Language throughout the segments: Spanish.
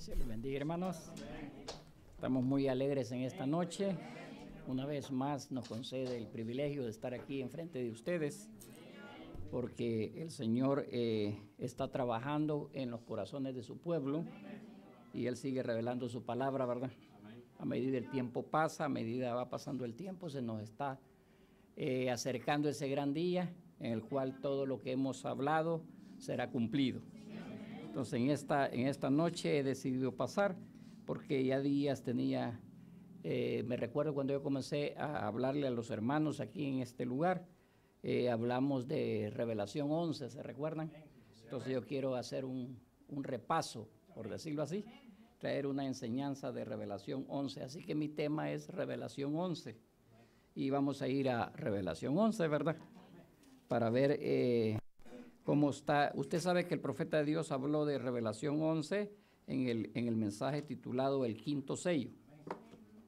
se bendiga, hermanos. Estamos muy alegres en esta noche. Una vez más nos concede el privilegio de estar aquí enfrente de ustedes, porque el Señor eh, está trabajando en los corazones de su pueblo y Él sigue revelando su palabra, ¿verdad? A medida el tiempo pasa, a medida va pasando el tiempo, se nos está eh, acercando ese gran día en el cual todo lo que hemos hablado será cumplido. Entonces en esta, en esta noche he decidido pasar porque ya días tenía, eh, me recuerdo cuando yo comencé a hablarle a los hermanos aquí en este lugar, eh, hablamos de Revelación 11, ¿se recuerdan? Entonces yo quiero hacer un, repaso, por decirlo así, traer una enseñanza de Revelación 11. Así que mi tema es Revelación 11. Y vamos a ir a Revelación 11, ¿verdad? Para ver eh, como está, usted sabe que el profeta de Dios habló de Revelación 11 en el, en el mensaje titulado El quinto sello.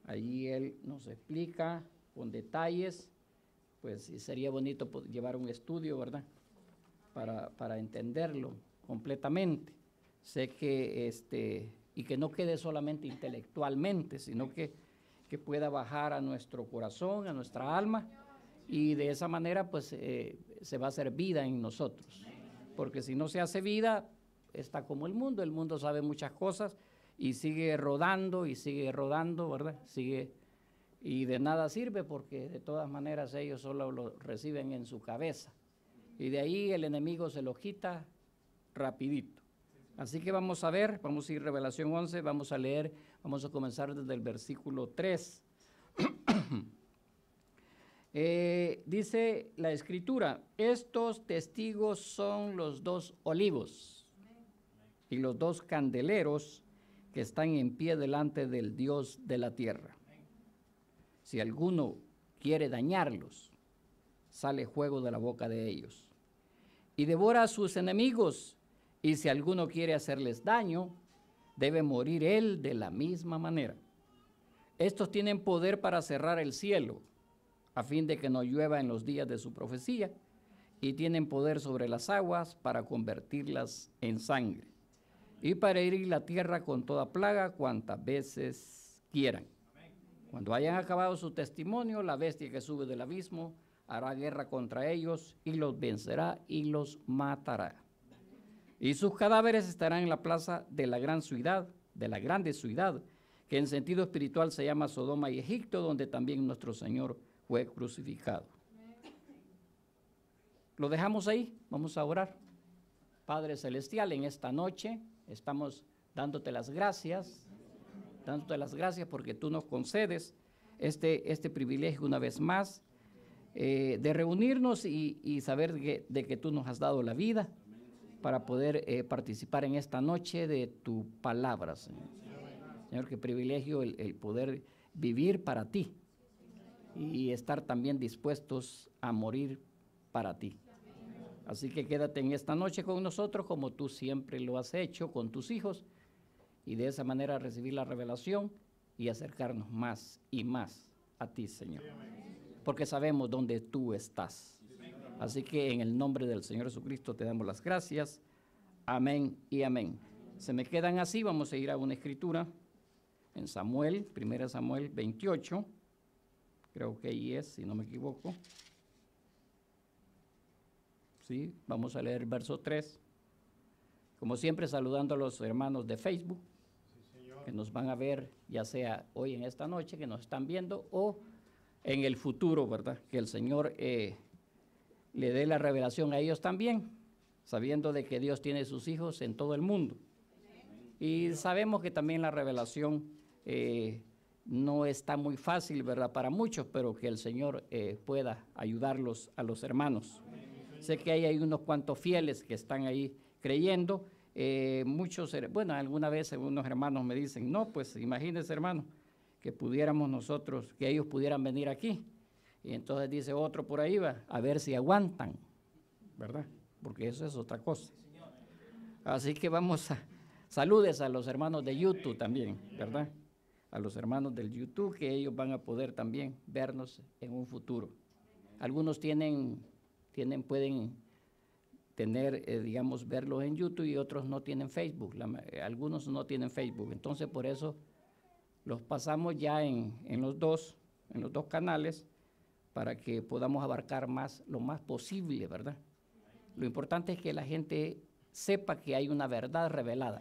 Allí él nos explica con detalles, pues sería bonito llevar un estudio, ¿verdad? Para, entenderlo completamente. Sé que este, y que no quede solamente intelectualmente, sino que, que pueda bajar a nuestro corazón, a nuestra alma, y de esa manera pues eh, se va a hacer vida en nosotros porque si no se hace vida, está como el mundo, el mundo sabe muchas cosas y sigue rodando y sigue rodando, ¿verdad? Sigue y de nada sirve porque de todas maneras ellos solo lo reciben en su cabeza. Y de ahí el enemigo se lo quita rapidito. Así que vamos a ver, vamos a ir a Revelación 11, vamos a leer, vamos a comenzar desde el versículo 3. Eh, dice la escritura, estos testigos son los dos olivos y los dos candeleros que están en pie delante del Dios de la tierra. Si alguno quiere dañarlos, sale juego de la boca de ellos. Y devora a sus enemigos, y si alguno quiere hacerles daño, debe morir él de la misma manera. Estos tienen poder para cerrar el cielo a fin de que no llueva en los días de su profecía, y tienen poder sobre las aguas para convertirlas en sangre, y para herir la tierra con toda plaga cuantas veces quieran. Cuando hayan acabado su testimonio, la bestia que sube del abismo hará guerra contra ellos y los vencerá y los matará. Y sus cadáveres estarán en la plaza de la gran ciudad, de la grande ciudad, que en sentido espiritual se llama Sodoma y Egipto, donde también nuestro Señor fue crucificado. Lo dejamos ahí, vamos a orar. Padre Celestial, en esta noche estamos dándote las gracias, dándote las gracias porque tú nos concedes este, este privilegio una vez más eh, de reunirnos y, saber de que tú nos has dado la vida para poder eh, participar en esta noche de tu palabra, Señor. Señor, qué privilegio el poder vivir para ti, y estar también dispuestos a morir para ti. Así que quédate en esta noche con nosotros como tú siempre lo has hecho con tus hijos y de esa manera recibir la revelación y acercarnos más y más a ti, Señor. Porque sabemos dónde tú estás. Así que en el nombre del Señor Jesucristo te damos las gracias. Amén y amén. Se me quedan así, vamos a ir a una escritura en Samuel, 1 Samuel 28 creo que ahí es, si no me equivoco. ¿Sí? Vamos a leer el verso 3. Como siempre, saludando a los hermanos de Facebook, que nos van a ver, ya sea hoy en esta noche, que nos están viendo, o en el futuro, ¿verdad? Que el Señor eh, le dé la revelación a ellos también, sabiendo de que Dios tiene sus hijos en todo el mundo. Y sabemos que también la revelación eh, no está muy fácil, ¿verdad? Para muchos, pero que el Señor eh, pueda ayudarlos a los hermanos. Sé que ahí hay unos cuantos fieles que están ahí creyendo. Eh, muchos, bueno, alguna vez unos hermanos me dicen, no, pues imagínense, hermano, que pudiéramos nosotros, que ellos pudieran venir aquí. Y entonces dice otro por ahí, va, a ver si aguantan, ¿verdad? Porque eso es otra cosa. Así que vamos a, saludes a los hermanos de YouTube también, ¿verdad? a los hermanos del YouTube, que ellos van a poder también vernos en un futuro. Algunos tienen, tienen pueden tener, eh, digamos, verlos en YouTube y otros no tienen Facebook. Eh, algunos no tienen Facebook. Entonces, por eso los pasamos ya en, en, los dos, en los dos canales para que podamos abarcar más, lo más posible, ¿verdad? Lo importante es que la gente sepa que hay una verdad revelada,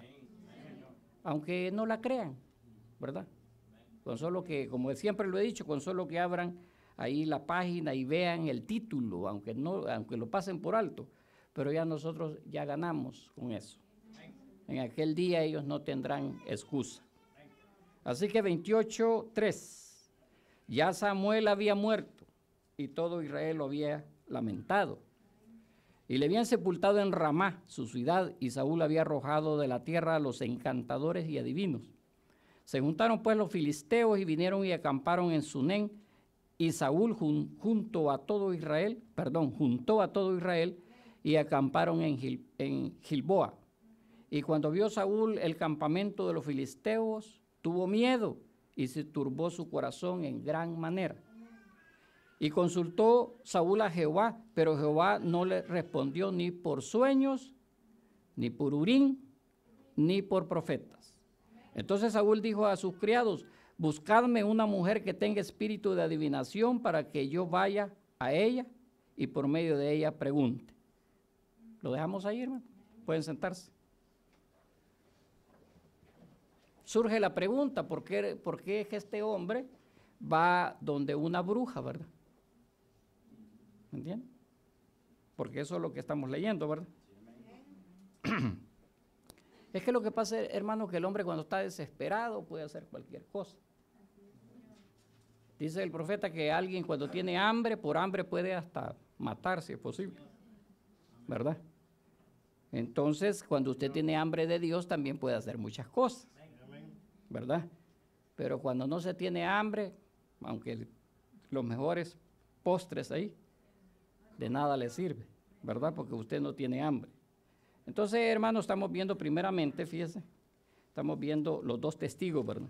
aunque no la crean, ¿verdad? Con solo que, como siempre lo he dicho, con solo que abran ahí la página y vean el título, aunque, no, aunque lo pasen por alto, pero ya nosotros ya ganamos con eso. En aquel día ellos no tendrán excusa. Así que 28.3, ya Samuel había muerto y todo Israel lo había lamentado. Y le habían sepultado en Ramá, su ciudad, y Saúl había arrojado de la tierra a los encantadores y adivinos se juntaron pues los filisteos y vinieron y acamparon en Sunén y Saúl junto a todo Israel, perdón, juntó a todo Israel y acamparon en, en Gilboa. Y cuando vio Saúl el campamento de los filisteos, tuvo miedo y se turbó su corazón en gran manera. Y consultó Saúl a Jehová, pero Jehová no le respondió ni por sueños, ni por urín, ni por profetas. Entonces Saúl dijo a sus criados, buscadme una mujer que tenga espíritu de adivinación para que yo vaya a ella y por medio de ella pregunte. ¿Lo dejamos ahí, hermano? Pueden sentarse. Surge la pregunta, ¿por qué, ¿por es que este hombre va donde una bruja, verdad? ¿Me entienden? Porque eso es lo que estamos leyendo, ¿verdad? Es que lo que pasa, hermano, que el hombre cuando está desesperado puede hacer cualquier cosa. Dice el profeta que alguien cuando tiene hambre, por hambre puede hasta matar si es posible. ¿Verdad? Entonces, cuando usted tiene hambre de Dios, también puede hacer muchas cosas. ¿Verdad? Pero cuando no se tiene hambre, aunque los mejores postres ahí, de nada le sirve. ¿Verdad? Porque usted no tiene hambre. Entonces, hermanos, estamos viendo primeramente, fíjese, estamos viendo los dos testigos, ¿verdad?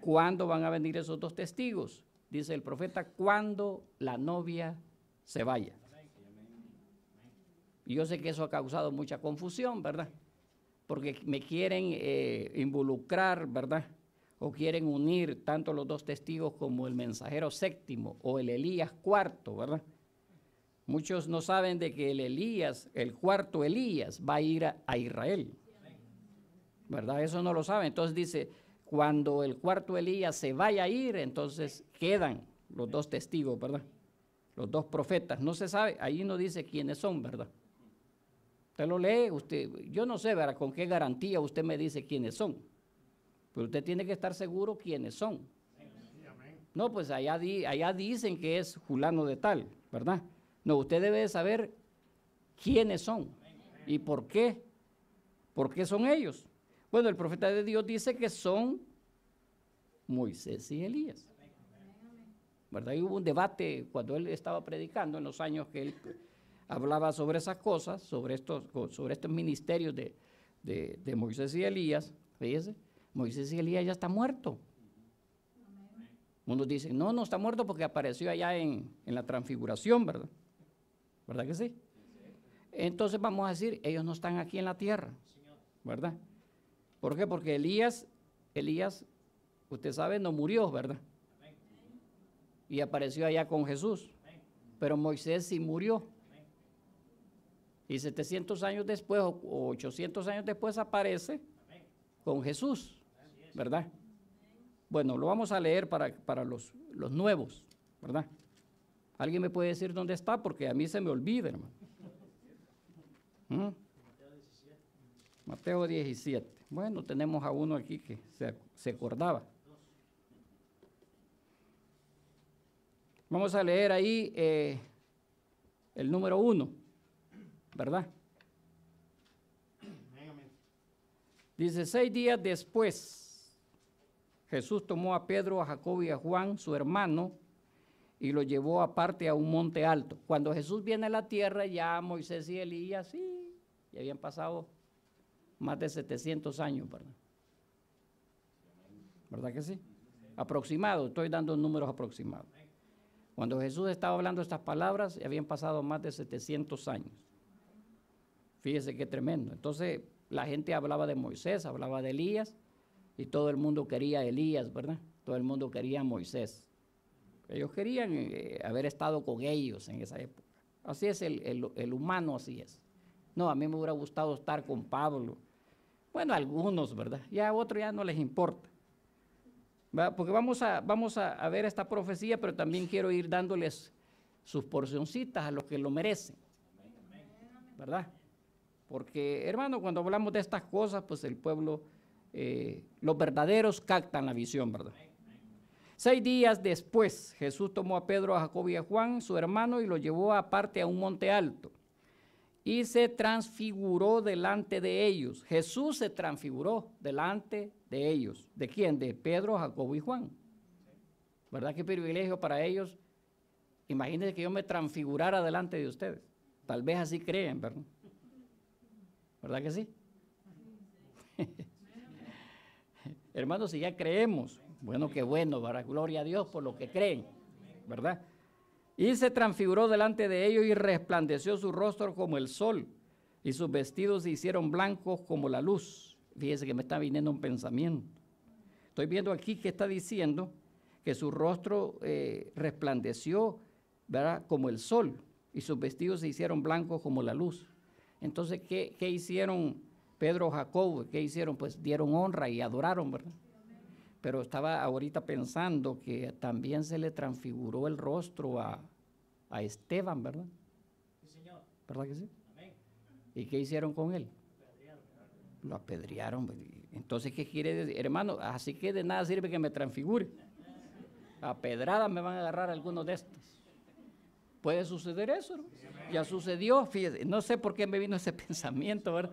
¿Cuándo van a venir esos dos testigos? Dice el profeta, cuando la novia se vaya. yo sé que eso ha causado mucha confusión, ¿verdad? Porque me quieren eh, involucrar, ¿verdad? O quieren unir tanto los dos testigos como el mensajero séptimo o el Elías cuarto, ¿verdad? Muchos no saben de que el Elías, el cuarto Elías, va a ir a, Israel. ¿Verdad? Eso no lo saben. Entonces dice, cuando el cuarto Elías se vaya a ir, entonces quedan los dos testigos, ¿verdad? Los dos profetas. No se sabe, ahí no dice quiénes son, ¿verdad? Usted lo lee, usted, yo no sé, ¿verdad? Con qué garantía usted me dice quiénes son. Pero usted tiene que estar seguro quiénes son. No, pues allá, allá dicen que es fulano de tal, ¿verdad? No, usted debe saber quiénes son y por qué. ¿Por qué son ellos? Bueno, el profeta de Dios dice que son Moisés y Elías. ¿Verdad? Y hubo un debate cuando él estaba predicando en los años que él hablaba sobre esas cosas, sobre estos, sobre estos ministerios de, Moisés y Elías. Fíjese, Moisés y Elías ya está muerto. Unos dicen, no, no está muerto porque apareció allá en, en la transfiguración, ¿verdad? ¿Verdad que sí? Entonces vamos a decir, ellos no están aquí en la tierra. ¿Verdad? ¿Por qué? Porque Elías, Elías, usted sabe, no murió, ¿verdad? Y apareció allá con Jesús. Pero Moisés sí murió. Y 700 años después o 800 años después aparece con Jesús, ¿verdad? Bueno, lo vamos a leer para, para los, los nuevos, ¿verdad? ¿Alguien me puede decir dónde está? Porque a mí se me olvida, hermano. ¿Mm? Mateo 17. Bueno, tenemos a uno aquí que se, acordaba. Vamos a leer ahí eh, el número uno, ¿verdad? Dice, seis días después, Jesús tomó a Pedro, a Jacob y a Juan, su hermano, y lo llevó aparte a un monte alto. Cuando Jesús viene a la tierra, ya Moisés y Elías, sí, ya habían pasado más de 700 años, ¿verdad? ¿Verdad que sí? Aproximado, estoy dando números aproximados. Cuando Jesús estaba hablando estas palabras, ya habían pasado más de 700 años. Fíjese qué tremendo. Entonces, la gente hablaba de Moisés, hablaba de Elías, y todo el mundo quería Elías, ¿verdad? Todo el mundo quería Moisés. Ellos querían eh, haber estado con ellos en esa época. Así es el, humano, así es. No, a mí me hubiera gustado estar con Pablo. Bueno, algunos, ¿verdad? Ya a otros ya no les importa. Porque vamos, a, vamos a, ver esta profecía, pero también quiero ir dándoles sus porcioncitas a los que lo merecen. ¿Verdad? Porque, hermano, cuando hablamos de estas cosas, pues el pueblo, eh, los verdaderos captan la visión, ¿verdad? Seis días después, Jesús tomó a Pedro, a Jacobo y a Juan, su hermano, y lo llevó aparte a un monte alto. Y se transfiguró delante de ellos. Jesús se transfiguró delante de ellos. ¿De quién? De Pedro, Jacobo y Juan. ¿Verdad qué privilegio para ellos? Imagínense que yo me transfigurara delante de ustedes. Tal vez así creen, ¿verdad? ¿Verdad que sí? Hermanos, si ya creemos bueno, qué bueno, ¿verdad? gloria a Dios por lo que creen, ¿verdad? Y se transfiguró delante de ellos y resplandeció su rostro como el sol, y sus vestidos se hicieron blancos como la luz. Fíjese que me está viniendo un pensamiento. Estoy viendo aquí que está diciendo que su rostro eh, resplandeció, ¿verdad? Como el sol, y sus vestidos se hicieron blancos como la luz. Entonces, ¿qué, hicieron Pedro, Jacob? ¿Qué hicieron? Pues dieron honra y adoraron, ¿verdad? pero estaba ahorita pensando que también se le transfiguró el rostro a, Esteban, ¿verdad? señor. ¿Verdad que sí? Amén. ¿Y qué hicieron con él? Lo apedrearon. Pues, entonces, ¿qué quiere decir? Hermano, así que de nada sirve que me transfigure. A pedrada me van a agarrar algunos de estos. ¿Puede suceder eso? ¿no? ya sucedió. no sé por qué me vino ese pensamiento, ¿verdad?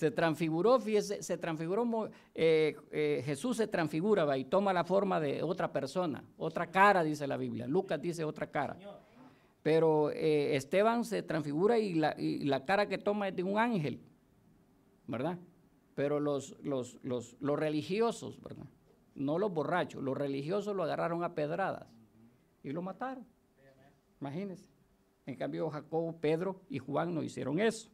Se transfiguró, se transfiguró, eh, eh, Jesús se transfigura y toma la forma de otra persona, otra cara, dice la Biblia. Lucas dice otra cara. Pero eh, Esteban se transfigura y la, cara que toma es de un ángel, ¿verdad? Pero los, los, los religiosos, ¿verdad? No los borrachos, los religiosos lo agarraron a pedradas y lo mataron. Imagínense. En cambio, Jacobo, Pedro y Juan no hicieron eso.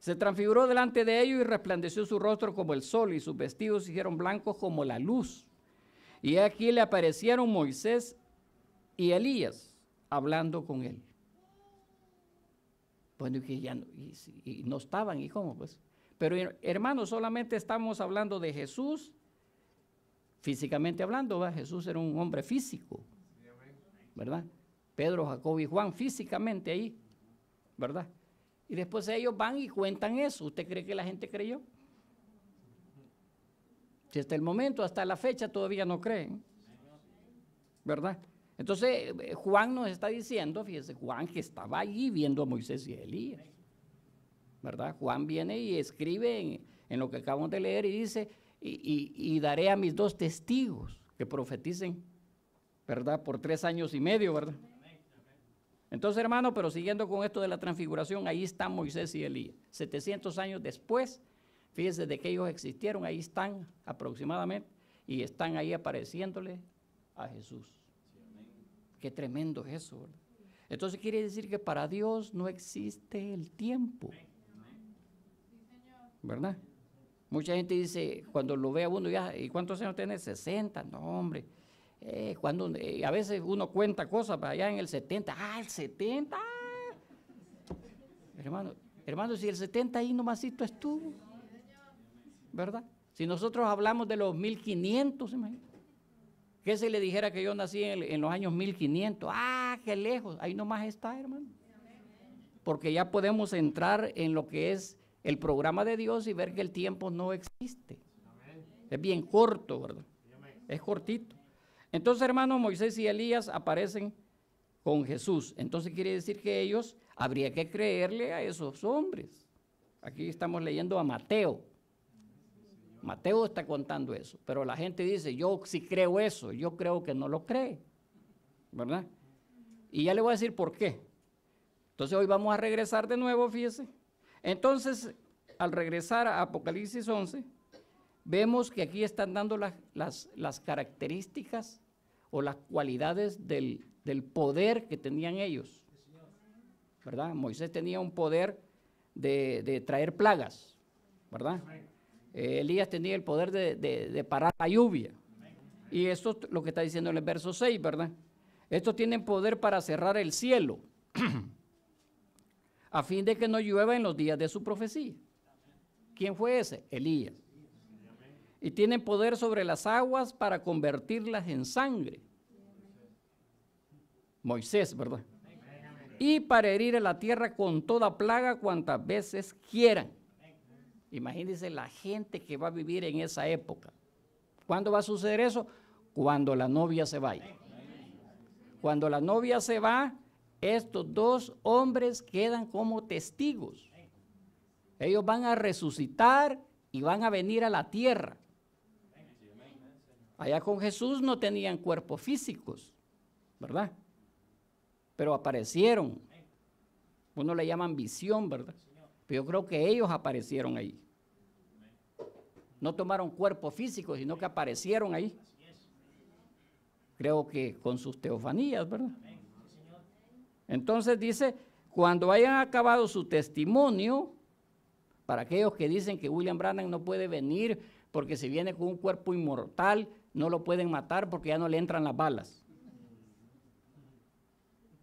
Se transfiguró delante de ellos y resplandeció su rostro como el sol y sus vestidos se hicieron blancos como la luz. Y aquí le aparecieron Moisés y Elías hablando con él. Bueno, y que ya no, estaban, ¿y cómo pues? Pero hermanos, solamente estamos hablando de Jesús, físicamente hablando, ¿va? Jesús era un hombre físico, ¿verdad? Pedro, Jacob y Juan físicamente ahí, ¿verdad? Y después ellos van y cuentan eso. ¿Usted cree que la gente creyó? Si hasta el momento, hasta la fecha, todavía no creen. ¿Verdad? Entonces, eh, Juan nos está diciendo, fíjese, Juan que estaba allí viendo a Moisés y a Elías. ¿Verdad? Juan viene y escribe en, lo que acabamos de leer y dice, y, daré a mis dos testigos que profeticen, ¿verdad? Por tres años y medio, ¿verdad? Entonces, hermano, pero siguiendo con esto de la transfiguración, ahí están Moisés y Elías. 700 años después, fíjense de que ellos existieron, ahí están aproximadamente y están ahí apareciéndole a Jesús. Qué tremendo es eso. Entonces quiere decir que para Dios no existe el tiempo. ¿Verdad? Mucha gente dice, cuando lo ve a uno, ya, ¿y cuántos años tiene? 60, no, hombre. Eh, cuando eh, a veces uno cuenta cosas para allá en el 70, ah, el 70. Hermano, hermano, si el 70 ahí nomásito estuvo, ¿verdad? Si nosotros hablamos de los 1500, imagínate. ¿Qué se le dijera que yo nací en, en, los años 1500? Ah, qué lejos, ahí nomás está, hermano. Porque ya podemos entrar en lo que es el programa de Dios y ver que el tiempo no existe. Es bien corto, ¿verdad? Es cortito. Entonces, hermanos, Moisés y Elías aparecen con Jesús. Entonces quiere decir que ellos habría que creerle a esos hombres. Aquí estamos leyendo a Mateo. Mateo está contando eso, pero la gente dice, yo si creo eso, yo creo que no lo cree, ¿verdad? Y ya le voy a decir por qué. Entonces hoy vamos a regresar de nuevo, fíjese. Entonces, al regresar a Apocalipsis 11, vemos que aquí están dando las, características o las cualidades del, poder que tenían ellos. ¿Verdad? Moisés tenía un poder de, traer plagas, ¿verdad? Eh, Elías tenía el poder de, parar la lluvia. Y esto es lo que está diciendo en el verso 6, ¿verdad? Estos tienen poder para cerrar el cielo, a fin de que no llueva en los días de su profecía. ¿Quién fue ese? Elías y tienen poder sobre las aguas para convertirlas en sangre. Moisés, ¿verdad? Y para herir a la tierra con toda plaga cuantas veces quieran. Imagínense la gente que va a vivir en esa época. ¿Cuándo va a suceder eso? Cuando la novia se vaya. Cuando la novia se va, estos dos hombres quedan como testigos. Ellos van a resucitar y van a venir a la tierra. Allá con Jesús no tenían cuerpos físicos, ¿verdad? Pero aparecieron. Uno le llaman visión, ¿verdad? Pero yo creo que ellos aparecieron ahí. No tomaron cuerpos físicos, sino que aparecieron ahí. Creo que con sus teofanías, ¿verdad? Entonces dice, cuando hayan acabado su testimonio, para aquellos que dicen que William Branham no puede venir porque se viene con un cuerpo inmortal, no lo pueden matar porque ya no le entran las balas.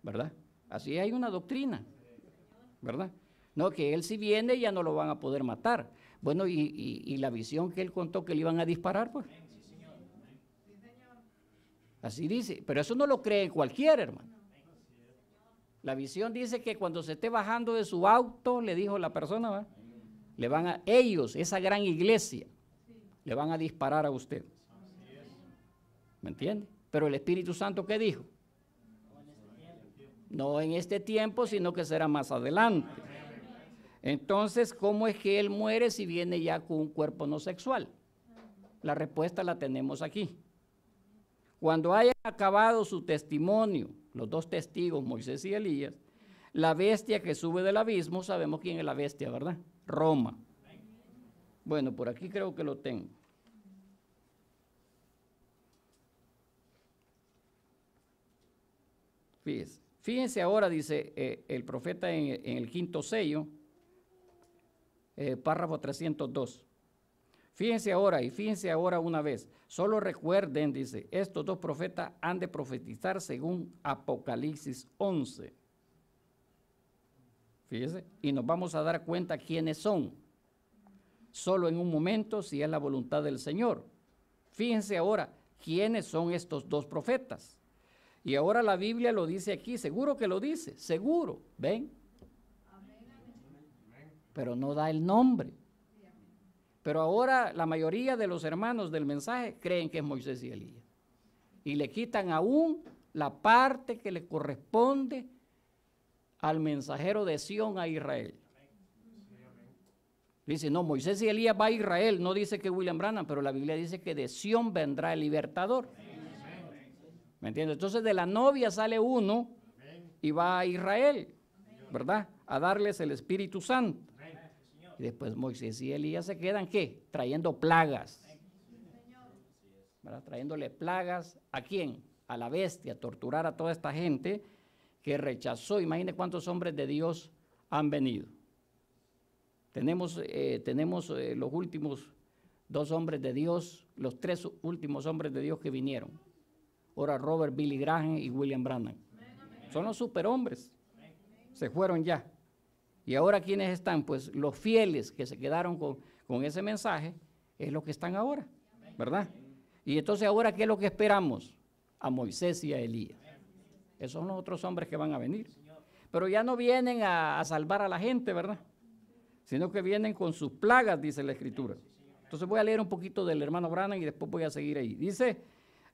¿Verdad? Así hay una doctrina. ¿Verdad? No, que él si viene ya no lo van a poder matar. Bueno, y, la visión que él contó que le iban a disparar, pues. Así dice. Pero eso no lo cree cualquier hermano. La visión dice que cuando se esté bajando de su auto, le dijo la persona, le van a ellos, esa gran iglesia, le van a disparar a usted. ¿Me entiende? Pero el Espíritu Santo, ¿qué dijo? No en este tiempo, sino que será más adelante. Entonces, ¿cómo es que él muere si viene ya con un cuerpo no sexual? La respuesta la tenemos aquí. Cuando haya acabado su testimonio, los dos testigos, Moisés y Elías, la bestia que sube del abismo, sabemos quién es la bestia, ¿verdad? Roma. Bueno, por aquí creo que lo tengo. Fíjense, ahora, dice eh, el profeta en, el quinto sello, eh, párrafo 302. Fíjense ahora y fíjense ahora una vez. Solo recuerden, dice, estos dos profetas han de profetizar según Apocalipsis 11. Fíjense, y nos vamos a dar cuenta quiénes son. Solo en un momento, si es la voluntad del Señor. Fíjense ahora quiénes son estos dos profetas. Y ahora la Biblia lo dice aquí, seguro que lo dice, seguro, ¿ven? Pero no da el nombre. Pero ahora la mayoría de los hermanos del mensaje creen que es Moisés y Elías. Y le quitan aún la parte que le corresponde al mensajero de Sión a Israel. Dice, no, Moisés y Elías va a Israel, no dice que William Branham, pero la Biblia dice que de Sión vendrá el libertador. ¿Me entiendes? Entonces de la novia sale uno y va a Israel, ¿verdad? A darles el Espíritu Santo. Y después Moisés y Elías se quedan, ¿qué? Trayendo plagas. ¿verdad? Trayéndole plagas a quién? A la bestia, torturar a toda esta gente que rechazó. Imagine cuántos hombres de Dios han venido. Tenemos, eh, tenemos eh, los últimos dos hombres de Dios, los tres últimos hombres de Dios que vinieron. Ahora Robert Billy Graham y William Branham. Son los superhombres. Se fueron ya. Y ahora ¿quiénes están, pues los fieles que se quedaron con, ese mensaje, es lo que están ahora, ¿verdad? Y entonces ahora, ¿qué es lo que esperamos? A Moisés y a Elías. Esos son los otros hombres que van a venir. Pero ya no vienen a, salvar a la gente, ¿verdad? Sino que vienen con sus plagas, dice la Escritura. Entonces voy a leer un poquito del hermano Branham y después voy a seguir ahí. Dice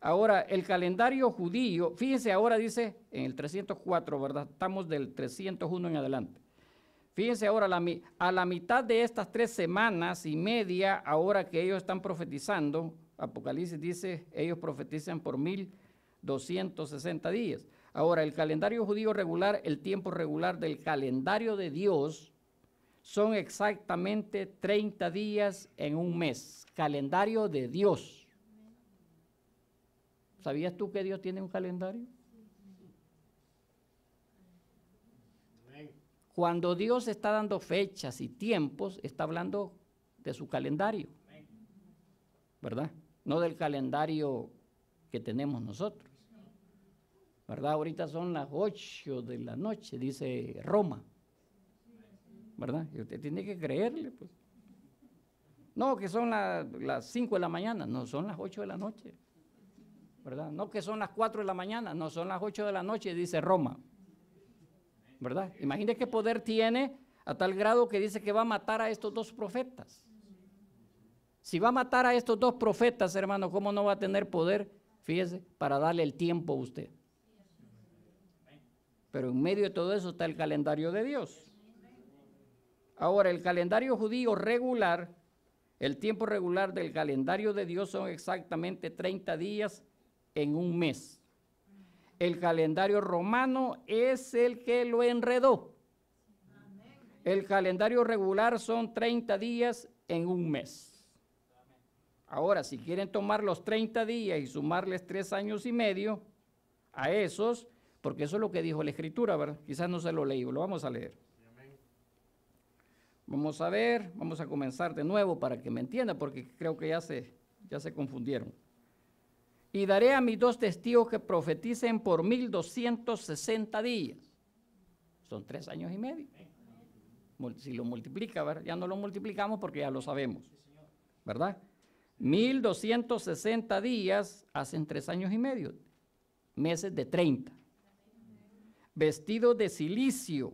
Ahora, el calendario judío, fíjense, ahora dice en el 304, ¿verdad? Estamos del 301 en adelante. Fíjense ahora, a la mitad de estas tres semanas y media, ahora que ellos están profetizando, Apocalipsis dice, ellos profetizan por 1260 días. Ahora, el calendario judío regular, el tiempo regular del calendario de Dios, son exactamente 30 días en un mes. Calendario de Dios. ¿Sabías tú que Dios tiene un calendario? Cuando Dios está dando fechas y tiempos, está hablando de su calendario. ¿Verdad? No del calendario que tenemos nosotros. ¿Verdad? Ahorita son las 8 de la noche, dice Roma. ¿Verdad? Y usted tiene que creerle, pues. No, que son las 5 de la mañana, no, son las 8 de la noche. ¿verdad? No que son las 4 de la mañana, no son las 8 de la noche, dice Roma, ¿verdad? Imagínese qué poder tiene a tal grado que dice que va a matar a estos dos profetas. Si va a matar a estos dos profetas, hermano, ¿cómo no va a tener poder? Fíjese, para darle el tiempo a usted. Pero en medio de todo eso está el calendario de Dios. Ahora, el calendario judío regular, el tiempo regular del calendario de Dios son exactamente 30 días en un mes. El calendario romano es el que lo enredó. El calendario regular son 30 días en un mes. Ahora, si quieren tomar los 30 días y sumarles tres años y medio a esos, porque eso es lo que dijo la escritura, ¿verdad? Quizás no se lo leí, lo vamos a leer. Vamos a ver, vamos a comenzar de nuevo para que me entienda, porque creo que ya se, ya se confundieron y daré a mis dos testigos que profeticen por 1260 días. Son tres años y medio. Si lo multiplica, ya no lo multiplicamos porque ya lo sabemos. ¿Verdad? 1260 días hacen tres años y medio, meses de 30. Vestidos de silicio.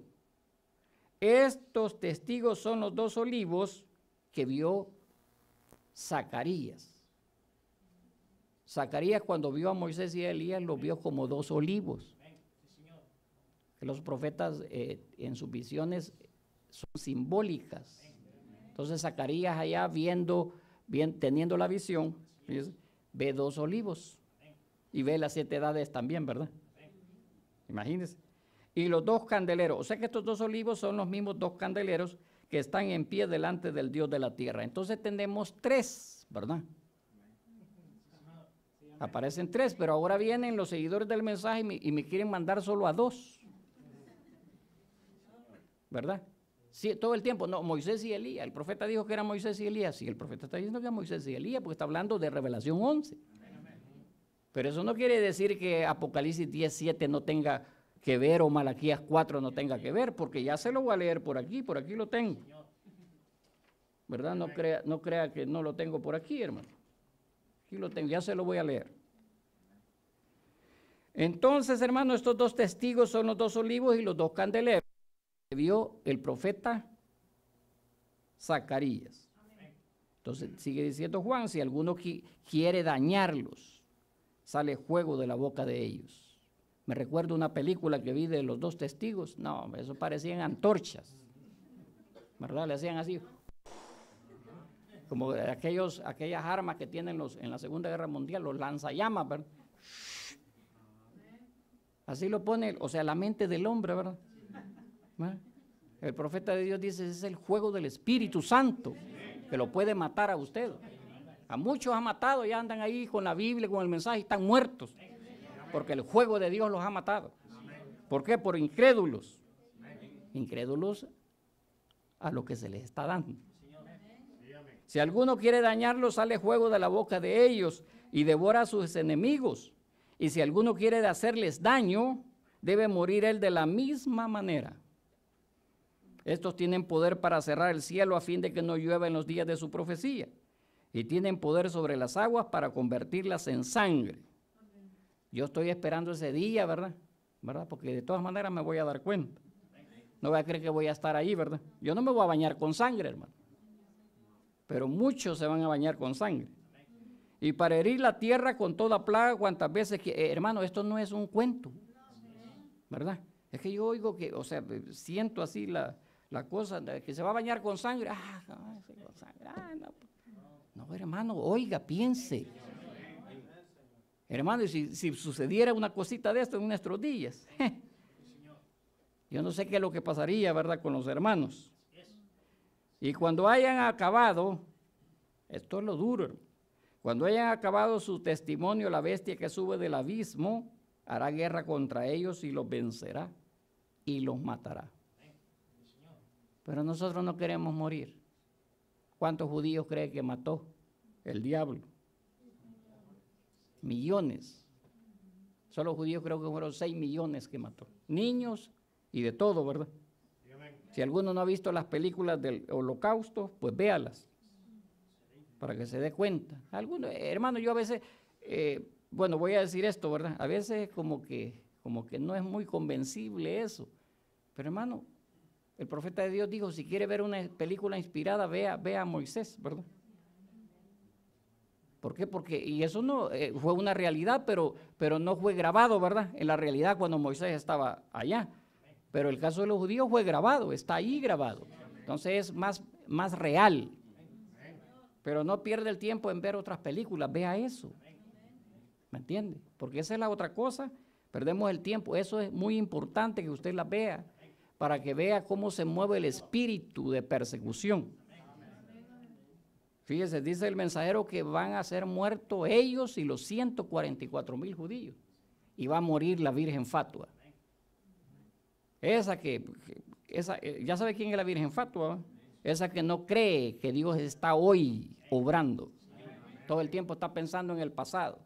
Estos testigos son los dos olivos que vio Zacarías. Zacarías cuando vio a Moisés y a Elías los vio como dos olivos. los profetas eh, en sus visiones son simbólicas. Entonces Zacarías allá viendo, bien, teniendo la visión, ve dos olivos y ve las siete edades también, ¿verdad? Imagínense. Y los dos candeleros. O sea que estos dos olivos son los mismos dos candeleros que están en pie delante del Dios de la tierra. Entonces tenemos tres, ¿verdad? Aparecen tres, pero ahora vienen los seguidores del mensaje y me, quieren mandar solo a dos. ¿Verdad? Sí, todo el tiempo. No, Moisés y Elías. El profeta dijo que era Moisés y Elías. Sí, el profeta está diciendo que era Moisés y Elías porque está hablando de Revelación 11. Pero eso no quiere decir que Apocalipsis 17 no tenga que ver o Malaquías 4 no tenga que ver, porque ya se lo voy a leer por aquí, por aquí lo tengo. ¿Verdad? No crea, no crea que no lo tengo por aquí, hermano. Aquí lo tengo, ya se lo voy a leer. Entonces, hermano, estos dos testigos son los dos olivos y los dos candeleros que vio el profeta Zacarías. Entonces sigue diciendo Juan, si alguno quiere dañarlos, sale juego de la boca de ellos. Me recuerdo una película que vi de los dos testigos. No, eso parecían antorchas. ¿Verdad? Le hacían así como aquellos, aquellas armas que tienen los, en la Segunda Guerra Mundial, los lanzallamas, ¿verdad? Así lo pone, o sea, la mente del hombre, ¿verdad? ¿Eh? El profeta de Dios dice, es el juego del Espíritu Santo, que lo puede matar a usted. A muchos ha matado, ya andan ahí con la Biblia, con el mensaje, están muertos, porque el juego de Dios los ha matado. ¿Por qué? Por incrédulos. Incrédulos a lo que se les está dando. Si alguno quiere dañarlos, sale juego de la boca de ellos y devora a sus enemigos. Y si alguno quiere hacerles daño, debe morir él de la misma manera. Estos tienen poder para cerrar el cielo a fin de que no llueva en los días de su profecía. Y tienen poder sobre las aguas para convertirlas en sangre. Yo estoy esperando ese día, ¿verdad? ¿Verdad? Porque de todas maneras me voy a dar cuenta. No voy a creer que voy a estar ahí, ¿verdad? Yo no me voy a bañar con sangre, hermano pero muchos se van a bañar con sangre. Y para herir la tierra con toda plaga, cuántas veces que, eh, hermano, esto no es un cuento, ¿verdad? Es que yo oigo que, o sea, siento así la, cosa, que se va a bañar con sangre. Ah, ah no, pues. no. hermano, oiga, piense. Hermano, si, sucediera una cosita de esto en nuestros días, yo no sé qué es lo que pasaría, ¿verdad?, con los hermanos. Y cuando hayan acabado, esto es lo duro, cuando hayan acabado su testimonio, la bestia que sube del abismo hará guerra contra ellos y los vencerá y los matará. Pero nosotros no queremos morir. ¿Cuántos judíos cree que mató el diablo? Millones. Solo judíos creo que fueron 6 millones que mató. Niños y de todo, ¿verdad? Si alguno no ha visto las películas del holocausto, pues véalas, para que se dé cuenta. Alguno, hermano, yo a veces, eh, bueno, voy a decir esto, ¿verdad? A veces como que, como que no es muy convencible eso. Pero hermano, el profeta de Dios dijo, si quiere ver una película inspirada, vea, vea a Moisés, ¿verdad? ¿Por qué? Porque, y eso no eh, fue una realidad, pero, pero no fue grabado, ¿verdad? En la realidad cuando Moisés estaba allá. Pero el caso de los judíos fue grabado, está ahí grabado. Entonces es más, más real. Pero no pierde el tiempo en ver otras películas, vea eso. ¿Me entiende? Porque esa es la otra cosa. Perdemos el tiempo. Eso es muy importante que usted la vea para que vea cómo se mueve el espíritu de persecución. Fíjese, dice el mensajero que van a ser muertos ellos y los 144 mil judíos. Y va a morir la Virgen Fatua. Esa que, eh, ya sabe quién es la Virgen Fatua, esa que no cree que Dios está hoy obrando. Todo el tiempo está pensando en el pasado.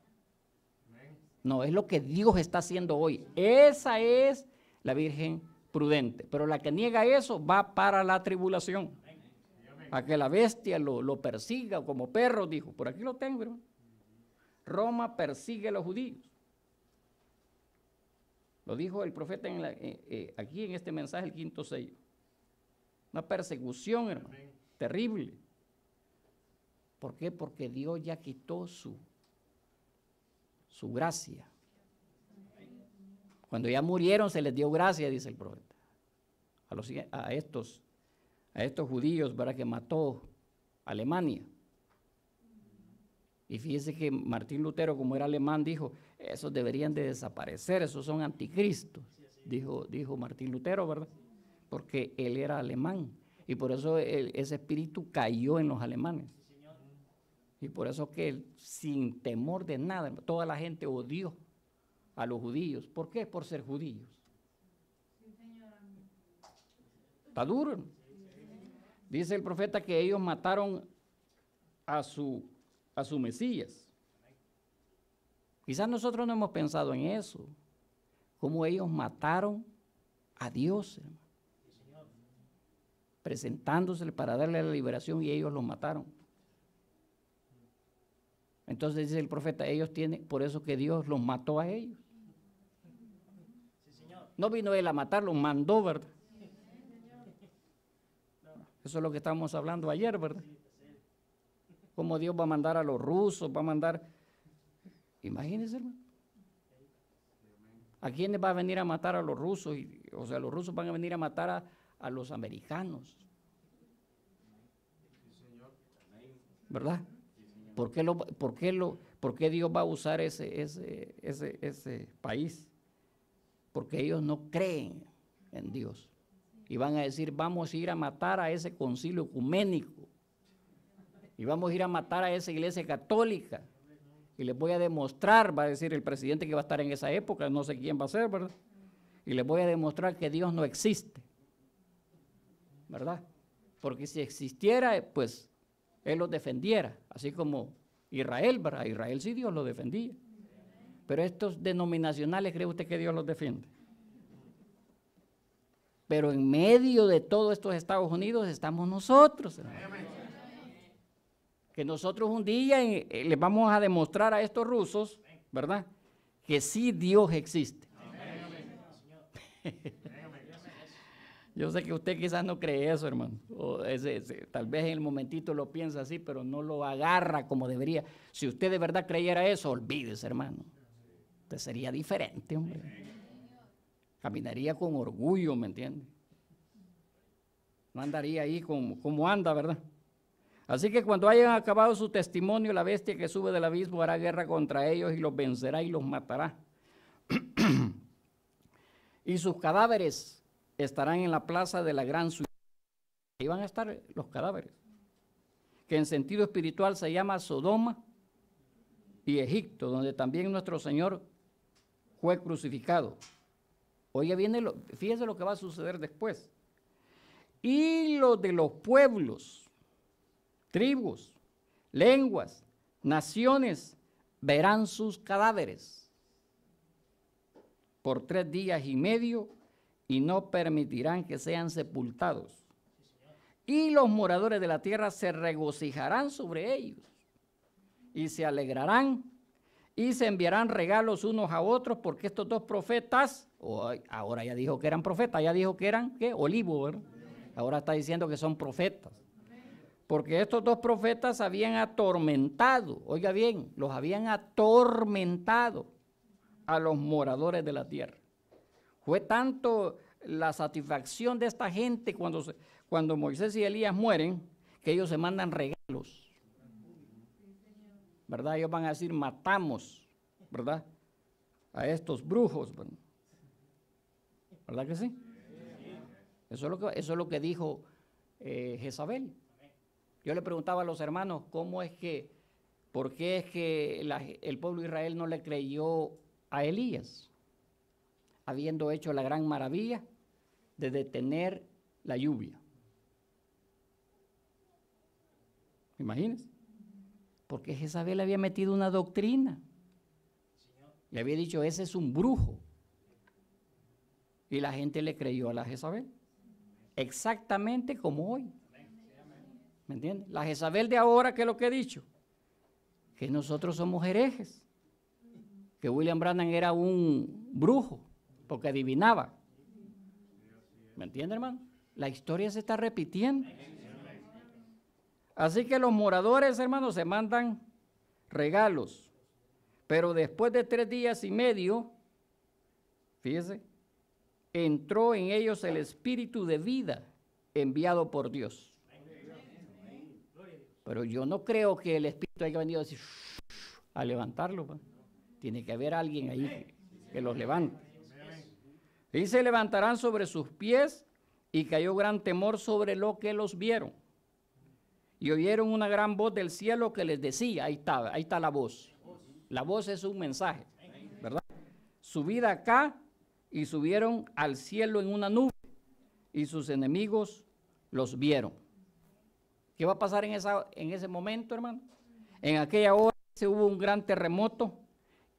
No, es lo que Dios está haciendo hoy. Esa es la Virgen prudente. Pero la que niega eso va para la tribulación. A que la bestia lo, lo persiga como perro, dijo. Por aquí lo tengo, Roma persigue a los judíos. Lo dijo el profeta eh, eh, aquí en este mensaje, el quinto sello. Una persecución, hermano, terrible. ¿Por qué? Porque Dios ya quitó su, su gracia. Cuando ya murieron se les dio gracia, dice el profeta. A, estos, a estos judíos, para Que mató Alemania. Y fíjese que Martín Lutero, como era alemán, dijo, esos deberían de desaparecer, esos son anticristos, dijo, dijo Martín Lutero, ¿verdad? Porque él era alemán y por eso ese espíritu cayó en los alemanes. Y por eso que él, sin temor de nada, toda la gente odió a los judíos. ¿Por qué? Por ser judíos. Está duro. Dice el profeta que ellos mataron a su, a su Mesías. Quizás nosotros no hemos pensado en eso, cómo ellos mataron a Dios, Presentándose presentándosele para darle la liberación y ellos lo mataron. Entonces dice el profeta, ellos tienen, por eso que Dios los mató a ellos. No vino él a matarlos, mandó, ¿verdad? Eso es lo que estábamos hablando ayer, ¿verdad? Como Dios va a mandar a los rusos, va a mandar Imagínense, hermano. ¿A quiénes va a venir a matar a los rusos? o sea, los rusos van a venir a matar a, los americanos. ¿Verdad? ¿Por qué, lo, por, lo, Dios va a usar ese, ese, ese, ese país? Porque ellos no creen en Dios. Y van a decir, vamos a ir a matar a ese concilio ecuménico. Y vamos a ir a matar a esa iglesia católica y les voy a demostrar, va a decir el presidente que va a estar en esa época, no sé quién va a ser, ¿verdad? Y les voy a demostrar que Dios no existe, ¿verdad? Porque si existiera, pues Él los defendiera, así como Israel, ¿verdad? Israel sí Dios lo defendía. Pero estos denominacionales, ¿cree usted que Dios los defiende? Pero en medio de todos estos Estados Unidos estamos nosotros que nosotros un día eh, eh, les vamos a demostrar a estos rusos, ¿verdad? Que sí Dios existe. Yo sé que usted quizás no cree eso, hermano. tal vez en el momentito lo piensa así, pero no lo agarra como debería. Si usted de verdad creyera eso, olvídese, hermano. Usted sería diferente, hombre. Caminaría con orgullo, ¿me entiende? No andaría ahí como, como anda, ¿verdad? Así que cuando hayan acabado su testimonio, la bestia que sube del abismo hará guerra contra ellos y los vencerá y los matará. y sus cadáveres estarán en la plaza de la gran ciudad. Ahí van a estar los cadáveres, que en sentido espiritual se llama Sodoma y Egipto, donde también nuestro Señor fue crucificado. Oye, viene lo, fíjese lo que va a suceder después. Y lo de los pueblos tribus, lenguas, naciones verán sus cadáveres por tres días y medio y no permitirán que sean sepultados. Y los moradores de la tierra se regocijarán sobre ellos y se alegrarán y se enviarán regalos unos a otros porque estos dos profetas, ahora ya dijo que eran profetas, ya dijo que eran, ¿qué? Olivo, Ahora está diciendo que son profetas porque estos dos profetas habían atormentado, oiga bien, los habían atormentado a los moradores de la tierra. Fue tanto la satisfacción de esta gente cuando, cuando Moisés y Elías mueren, que ellos se mandan regalos. ¿Verdad? Ellos van a decir, matamos, ¿verdad? A estos brujos. ¿Verdad que sí? Eso es lo que, eso es lo que dijo eh, Jezabel. Yo le preguntaba a los hermanos cómo es que, por qué es que el pueblo de Israel no le creyó a Elías, habiendo hecho la gran maravilla de detener la lluvia. Imagínense. Porque Jezabel había metido una doctrina. Le había dicho, ese es un brujo. Y la gente le creyó a la Jezabel. Exactamente como hoy. ¿Me entiendes? La Jezabel de ahora, ¿qué es lo que he dicho? Que nosotros somos herejes. Que William Brandon era un brujo, porque adivinaba. ¿Me entiende, hermano? La historia se está repitiendo. Así que los moradores, hermanos, se mandan regalos. Pero después de tres días y medio, fíjese, entró en ellos el espíritu de vida enviado por Dios. Pero yo no creo que el Espíritu haya venido a decir, a levantarlo. Pues. Tiene que haber alguien ahí que los levante. Y se levantarán sobre sus pies y cayó gran temor sobre lo que los vieron. Y oyeron una gran voz del cielo que les decía, ahí está, ahí está la voz. La voz es un mensaje, ¿verdad? Subida acá y subieron al cielo en una nube y sus enemigos los vieron. ¿Qué va a pasar en, esa, en ese momento, hermano? En aquella hora se hubo un gran terremoto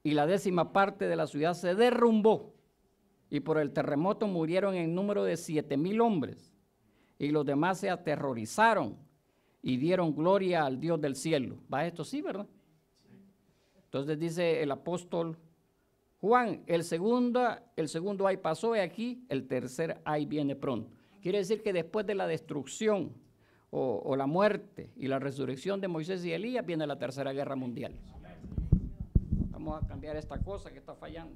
y la décima parte de la ciudad se derrumbó. Y por el terremoto murieron en número de siete mil hombres. Y los demás se aterrorizaron y dieron gloria al Dios del cielo. Va esto sí, ¿verdad? Entonces dice el apóstol Juan, el segundo, el segundo ay pasó y aquí, el tercer ay viene pronto. Quiere decir que después de la destrucción o, la muerte y la resurrección de Moisés y Elías, viene la tercera guerra mundial. Vamos a cambiar esta cosa que está fallando.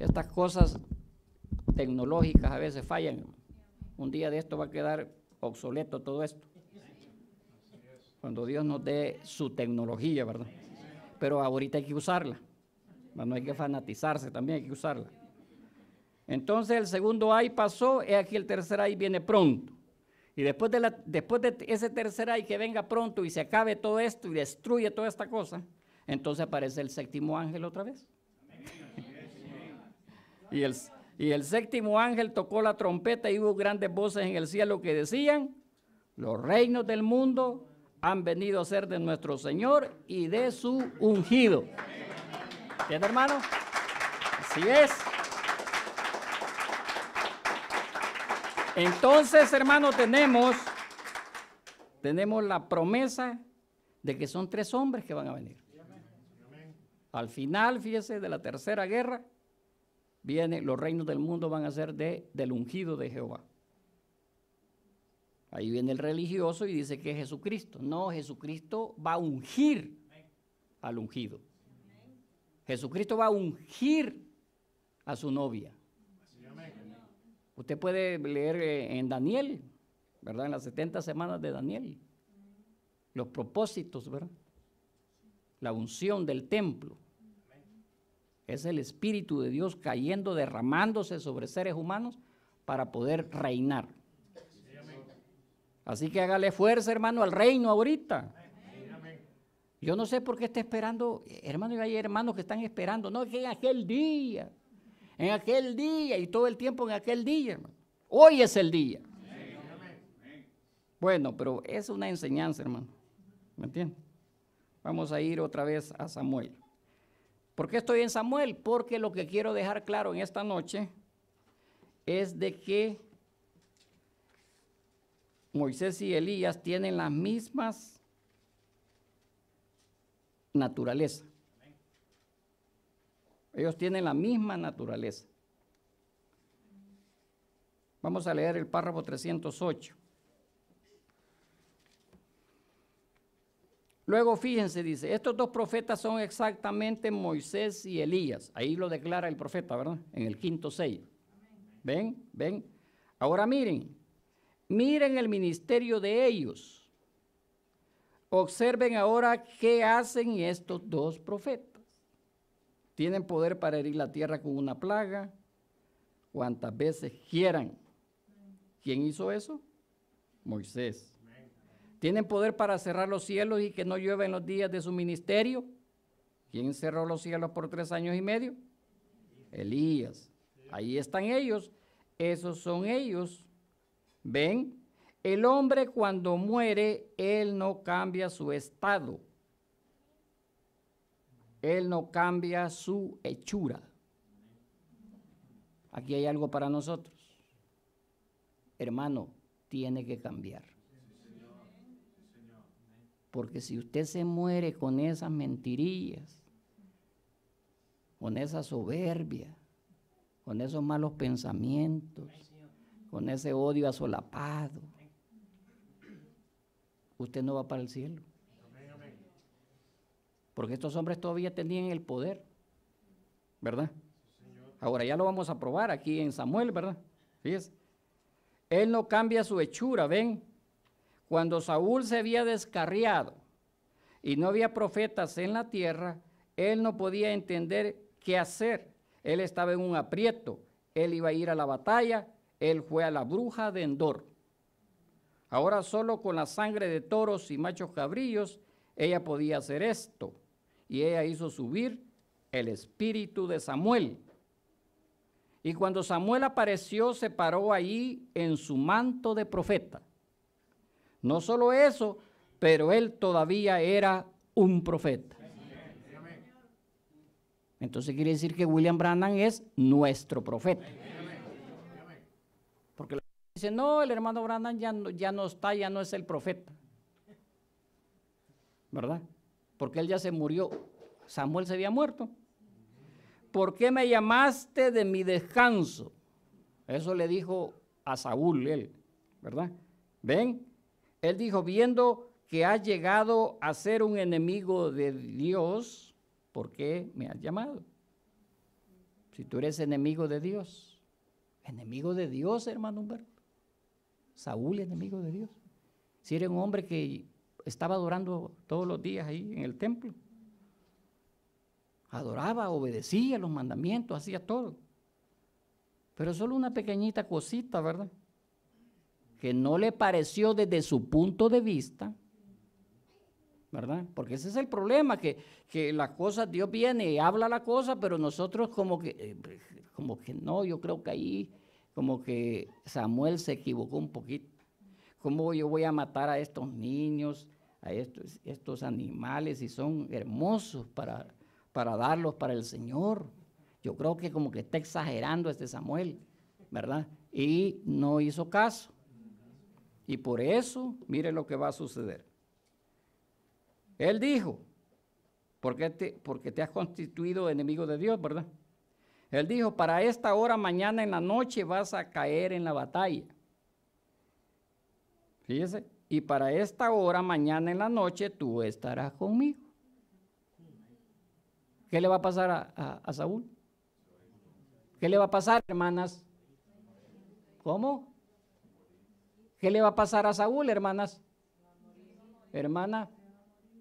Estas cosas tecnológicas a veces fallan. Un día de esto va a quedar obsoleto todo esto. Cuando Dios nos dé su tecnología, ¿verdad? Pero ahorita hay que usarla. No hay que fanatizarse, también hay que usarla. Entonces el segundo ay pasó, es aquí el tercer ay viene pronto. Y después de, después de ese tercer ay que venga pronto y se acabe todo esto y destruye toda esta cosa, entonces aparece el séptimo ángel otra vez. y, el, y el séptimo ángel tocó la trompeta y hubo grandes voces en el cielo que decían, los reinos del mundo han venido a ser de nuestro Señor y de su ungido. ¿Bien, hermano? Así es. Entonces, hermano, tenemos, tenemos la promesa de que son tres hombres que van a venir. Al final, fíjese, de la tercera guerra, viene, los reinos del mundo van a ser de, del ungido de Jehová. Ahí viene el religioso y dice que es Jesucristo. No, Jesucristo va a ungir al ungido. Jesucristo va a ungir a su novia. Usted puede leer eh, en Daniel, ¿verdad? En las 70 semanas de Daniel. Los propósitos, ¿verdad? La unción del templo. Es el Espíritu de Dios cayendo, derramándose sobre seres humanos para poder reinar. Así que hágale fuerza, hermano, al reino ahorita. Yo no sé por qué está esperando, hermano, y hay hermanos que están esperando, no, que aquel día, en aquel día y todo el tiempo en aquel día. Hoy es el día. Bueno, pero es una enseñanza, hermano. ¿Me entiendes? Vamos a ir otra vez a Samuel. ¿Por qué estoy en Samuel? Porque lo que quiero dejar claro en esta noche es de que Moisés y Elías tienen las mismas naturaleza. Ellos tienen la misma naturaleza. Vamos a leer el párrafo 308. Luego fíjense, dice, estos dos profetas son exactamente Moisés y Elías. Ahí lo declara el profeta, ¿verdad? En el quinto sello. ¿Ven? ¿Ven? Ahora miren, miren el ministerio de ellos. Observen ahora qué hacen estos dos profetas. Tienen poder para herir la tierra con una plaga, cuantas veces quieran. ¿Quién hizo eso? Moisés. Tienen poder para cerrar los cielos y que no llueva en los días de su ministerio. ¿Quién cerró los cielos por tres años y medio? Elías. Ahí están ellos. Esos son ellos. ¿Ven? El hombre cuando muere, él no cambia su estado. Él no cambia su hechura. Aquí hay algo para nosotros. Hermano, tiene que cambiar. Porque si usted se muere con esas mentirillas, con esa soberbia, con esos malos pensamientos, con ese odio asolapado, usted no va para el cielo porque estos hombres todavía tenían el poder, ¿verdad? Ahora ya lo vamos a probar aquí en Samuel, ¿verdad? Fíjense. Él no cambia su hechura, ven. Cuando Saúl se había descarriado y no había profetas en la tierra, él no podía entender qué hacer. Él estaba en un aprieto. Él iba a ir a la batalla. Él fue a la bruja de Endor. Ahora solo con la sangre de toros y machos cabrillos, ella podía hacer esto y ella hizo subir el espíritu de Samuel. Y cuando Samuel apareció, se paró ahí en su manto de profeta. No solo eso, pero él todavía era un profeta. Entonces quiere decir que William Brandon es nuestro profeta. Porque la gente dice, no, el hermano Brandon ya no, ya no está, ya no es el profeta. ¿Verdad? Porque él ya se murió. Samuel se había muerto. ¿Por qué me llamaste de mi descanso? Eso le dijo a Saúl, él, ¿verdad? ¿Ven? Él dijo, viendo que has llegado a ser un enemigo de Dios, ¿por qué me has llamado? Si tú eres enemigo de Dios, enemigo de Dios, hermano Humberto. Saúl, enemigo de Dios. Si eres un hombre que estaba adorando todos los días ahí en el templo. Adoraba, obedecía los mandamientos, hacía todo. Pero solo una pequeñita cosita, ¿verdad? Que no le pareció desde su punto de vista, ¿verdad? Porque ese es el problema, que, que las cosas, Dios viene y habla la cosa, pero nosotros como que, eh, como que no, yo creo que ahí como que Samuel se equivocó un poquito. ¿Cómo yo voy a matar a estos niños, a estos, estos animales, si son hermosos para, para darlos para el Señor? Yo creo que como que está exagerando este Samuel, ¿verdad? Y no hizo caso. Y por eso, mire lo que va a suceder. Él dijo, porque te, porque te has constituido enemigo de Dios, ¿verdad? Él dijo, para esta hora mañana en la noche vas a caer en la batalla. Fíjese, y para esta hora, mañana en la noche, tú estarás conmigo. ¿Qué le va a pasar a, Saúl? ¿Qué le va a pasar, hermanas? ¿Cómo? ¿Qué le va a pasar a Saúl, hermanas? Hermana,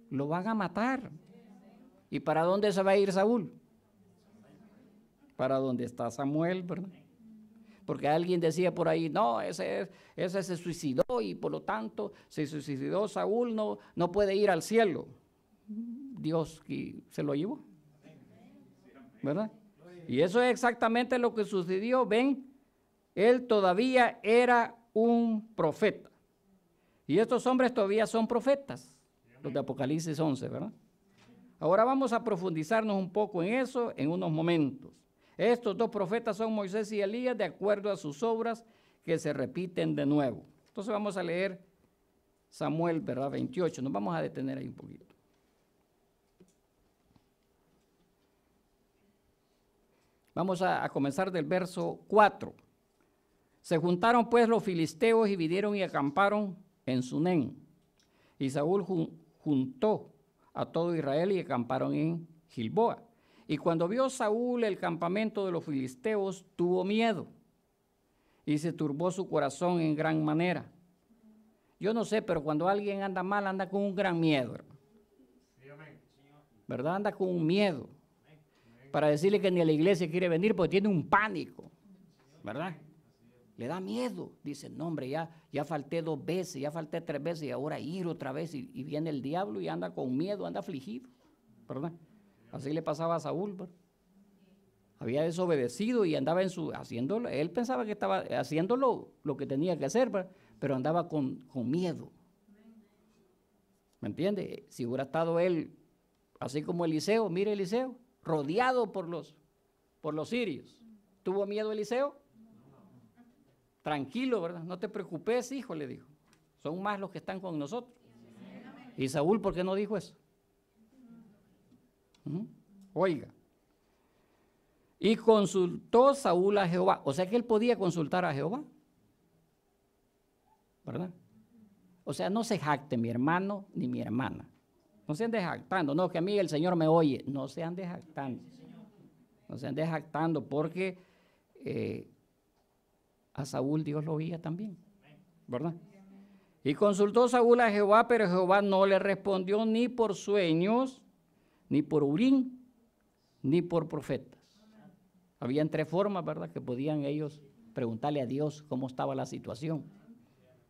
lo van a matar. ¿Y para dónde se va a ir Saúl? Para donde está Samuel, ¿verdad? porque alguien decía por ahí, no, ese, ese se suicidó y por lo tanto se suicidó Saúl, no, no puede ir al cielo. Dios se lo llevó. ¿Verdad? Y eso es exactamente lo que sucedió. Ven, él todavía era un profeta. Y estos hombres todavía son profetas, los de Apocalipsis 11, ¿verdad? Ahora vamos a profundizarnos un poco en eso en unos momentos. Estos dos profetas son Moisés y Elías, de acuerdo a sus obras que se repiten de nuevo. Entonces vamos a leer Samuel, ¿verdad? 28. Nos vamos a detener ahí un poquito. Vamos a, comenzar del verso 4. Se juntaron pues los filisteos y vinieron y acamparon en Sunén. Y Saúl juntó a todo Israel y acamparon en Gilboa. Y cuando vio Saúl el campamento de los filisteos, tuvo miedo y se turbó su corazón en gran manera. Yo no sé, pero cuando alguien anda mal, anda con un gran miedo. ¿Verdad? Anda con un miedo. Para decirle que ni a la iglesia quiere venir porque tiene un pánico. ¿Verdad? Le da miedo. Dice, no hombre, ya, ya falté dos veces, ya falté tres veces y ahora ir otra vez. Y, y viene el diablo y anda con miedo, anda afligido. ¿Verdad? Así le pasaba a Saúl. Pues. Había desobedecido y andaba en su, haciéndolo. Él pensaba que estaba haciéndolo lo que tenía que hacer, pues, pero andaba con, miedo. ¿Me entiende? Si hubiera estado él, así como Eliseo, mire Eliseo, rodeado por los, por los sirios. ¿Tuvo miedo Eliseo? Tranquilo, ¿verdad? No te preocupes, hijo, le dijo. Son más los que están con nosotros. ¿Y Saúl por qué no dijo eso? Oiga. Y consultó Saúl a Jehová. O sea que él podía consultar a Jehová. ¿Verdad? O sea, no se jacte mi hermano ni mi hermana. No se ande jactando. No, que a mí el Señor me oye. No se ande jactando. No se ande jactando porque eh, a Saúl Dios lo oía también. ¿Verdad? Y consultó Saúl a Jehová, pero Jehová no le respondió ni por sueños, ni por Urín, ni por profetas. Había tres formas, ¿verdad?, que podían ellos preguntarle a Dios cómo estaba la situación,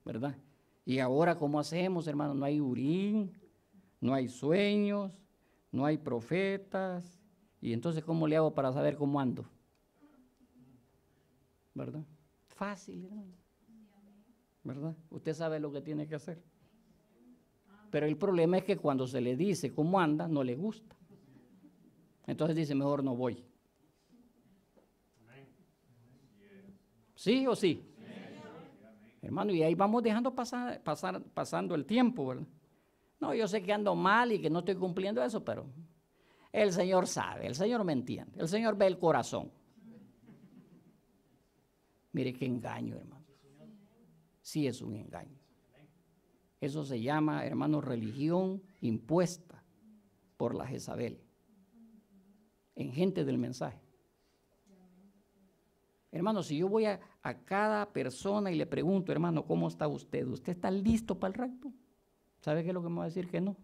¿verdad? Y ahora, ¿cómo hacemos, hermano? No hay Urín, no hay sueños, no hay profetas. Y entonces, ¿cómo le hago para saber cómo ando? ¿Verdad? Fácil, hermano. ¿Verdad? Usted sabe lo que tiene que hacer pero el problema es que cuando se le dice cómo anda, no le gusta. Entonces dice, mejor no voy. ¿Sí o sí? Hermano, y ahí vamos dejando pasar, pasando el tiempo, ¿verdad? No, yo sé que ando mal y que no estoy cumpliendo eso, pero el Señor sabe, el Señor me entiende, el Señor ve el corazón. Mire qué engaño, hermano. Sí es un engaño. Eso se llama, hermano, religión impuesta por la Jezabel en gente del mensaje. Hermano, si yo voy a, cada persona y le pregunto, hermano, ¿cómo está usted? ¿Usted está listo para el rapto? ¿Sabe qué es lo que me va a decir que no?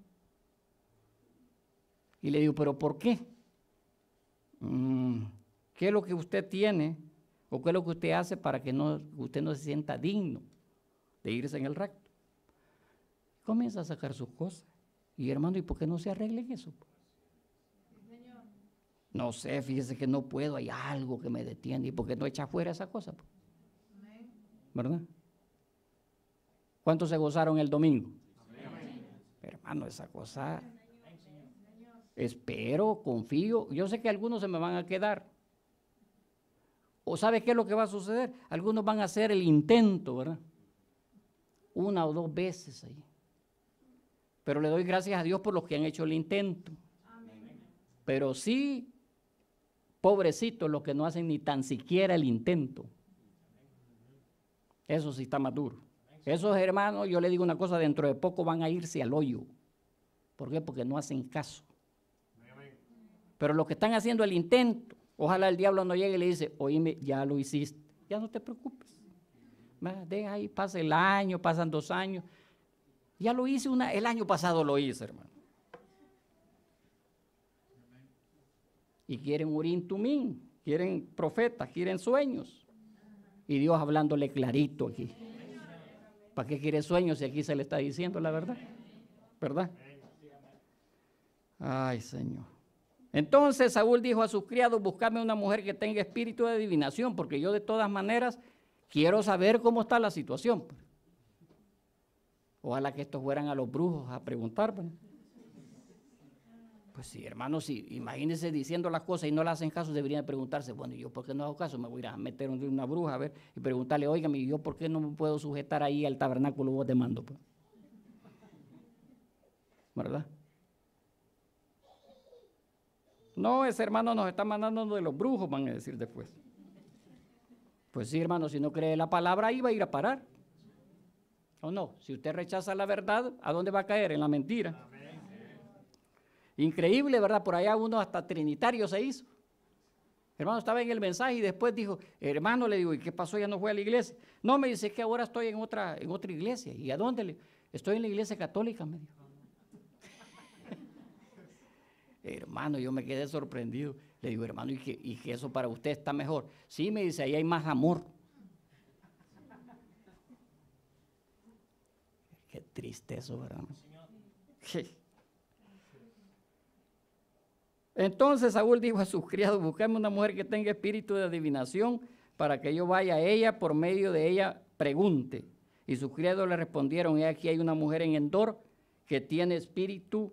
Y le digo, ¿pero por qué? Mm, ¿Qué es lo que usted tiene o qué es lo que usted hace para que no, usted no se sienta digno de irse en el rapto? comienza a sacar sus cosas. Y hermano, ¿y por qué no se arreglen eso? No sé, fíjese que no puedo, hay algo que me detiene. ¿Y por qué no echa fuera esa cosa? Pues? ¿Verdad? ¿Cuántos se gozaron el domingo? Hermano, esa cosa. Espero, confío. Yo sé que algunos se me van a quedar. ¿O sabe qué es lo que va a suceder? Algunos van a hacer el intento, ¿verdad? Una o dos veces ahí. Pero le doy gracias a Dios por los que han hecho el intento. Pero sí, pobrecitos los que no hacen ni tan siquiera el intento. Eso sí está más duro. Esos hermanos, yo le digo una cosa, dentro de poco van a irse al hoyo. ¿Por qué? Porque no hacen caso. Pero los que están haciendo el intento, ojalá el diablo no llegue y le dice, oíme, ya lo hiciste, ya no te preocupes. Deja ahí, pasa el año, pasan dos años. Ya lo hice una, el año pasado lo hice, hermano. Y quieren urín tumín, quieren profetas, quieren sueños. Y Dios hablándole clarito aquí. ¿Para qué quiere sueños si aquí se le está diciendo la verdad? ¿Verdad? Ay, Señor. Entonces Saúl dijo a sus criados, buscadme una mujer que tenga espíritu de adivinación, porque yo de todas maneras quiero saber cómo está la situación. Pues". Ojalá que estos fueran a los brujos a preguntar. Pues sí, hermanos, sí, imagínense diciendo las cosas y no las hacen caso, deberían preguntarse, bueno, ¿y yo por qué no hago caso? Me voy a meter en una bruja a ver y preguntarle, oígame, ¿y yo por qué no me puedo sujetar ahí al tabernáculo vos te mando? Pues? ¿Verdad? No, ese hermano nos está mandando de los brujos, van a decir después. Pues sí, hermano, si no cree la palabra, ahí va a ir a parar no? Si usted rechaza la verdad, ¿a dónde va a caer? En la mentira. Increíble, ¿verdad? Por allá uno hasta trinitario se hizo. Hermano, estaba en el mensaje y después dijo, hermano, le digo, ¿y qué pasó? Ya no fue a la iglesia. No, me dice, es que ahora estoy en otra, en otra iglesia. ¿Y a dónde? Le? Estoy en la iglesia católica, me dijo. hermano, yo me quedé sorprendido. Le digo, hermano, ¿y que, ¿y que eso para usted está mejor? Sí, me dice, ahí hay más amor. Qué triste eso, ¿verdad? Entonces Saúl dijo a sus criados, busquemos una mujer que tenga espíritu de adivinación para que yo vaya a ella, por medio de ella pregunte. Y sus criados le respondieron, he aquí hay una mujer en Endor que tiene espíritu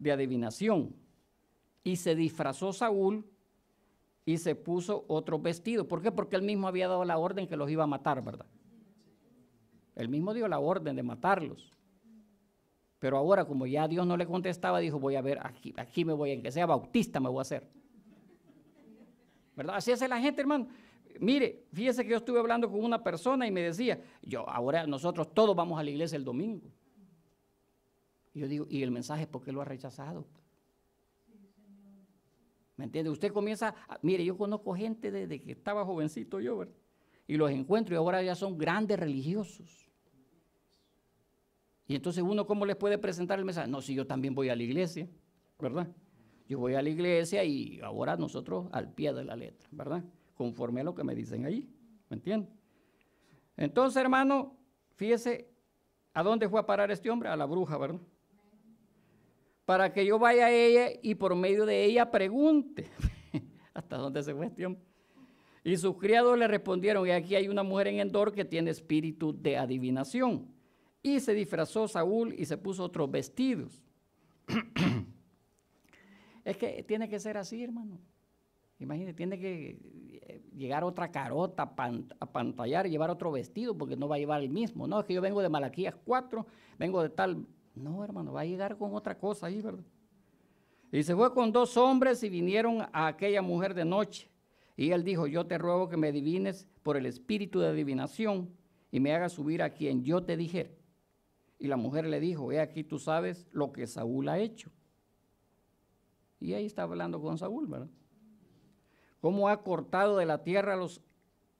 de adivinación. Y se disfrazó Saúl y se puso otro vestido. ¿Por qué? Porque él mismo había dado la orden que los iba a matar, ¿verdad? El mismo dio la orden de matarlos. Pero ahora, como ya Dios no le contestaba, dijo, voy a ver, aquí, aquí me voy, en que sea bautista me voy a hacer. ¿Verdad? Así hace la gente, hermano. Mire, fíjese que yo estuve hablando con una persona y me decía, yo, ahora nosotros todos vamos a la iglesia el domingo. Y yo digo, ¿y el mensaje por qué lo ha rechazado? ¿Me entiende? Usted comienza, mire, yo conozco gente desde que estaba jovencito yo, ¿verdad? Y los encuentro y ahora ya son grandes religiosos. Y entonces uno, ¿cómo les puede presentar el mensaje? No, si yo también voy a la iglesia, ¿verdad? Yo voy a la iglesia y ahora nosotros al pie de la letra, ¿verdad? Conforme a lo que me dicen ahí, ¿me entienden? Entonces, hermano, fíjese a dónde fue a parar este hombre, a la bruja, ¿verdad? Para que yo vaya a ella y por medio de ella pregunte hasta dónde se fue este hombre. Y sus criados le respondieron, y aquí hay una mujer en Endor que tiene espíritu de adivinación y se disfrazó Saúl y se puso otros vestidos. es que tiene que ser así, hermano. Imagínate, tiene que eh, llegar otra carota a, pantallar, llevar otro vestido, porque no va a llevar el mismo. No, es que yo vengo de Malaquías 4, vengo de tal. No, hermano, va a llegar con otra cosa ahí, ¿verdad? Y se fue con dos hombres y vinieron a aquella mujer de noche. Y él dijo, yo te ruego que me adivines por el espíritu de adivinación y me hagas subir a quien yo te dijera. Y la mujer le dijo, he aquí tú sabes lo que Saúl ha hecho. Y ahí está hablando con Saúl, ¿verdad? Cómo ha cortado de la tierra a los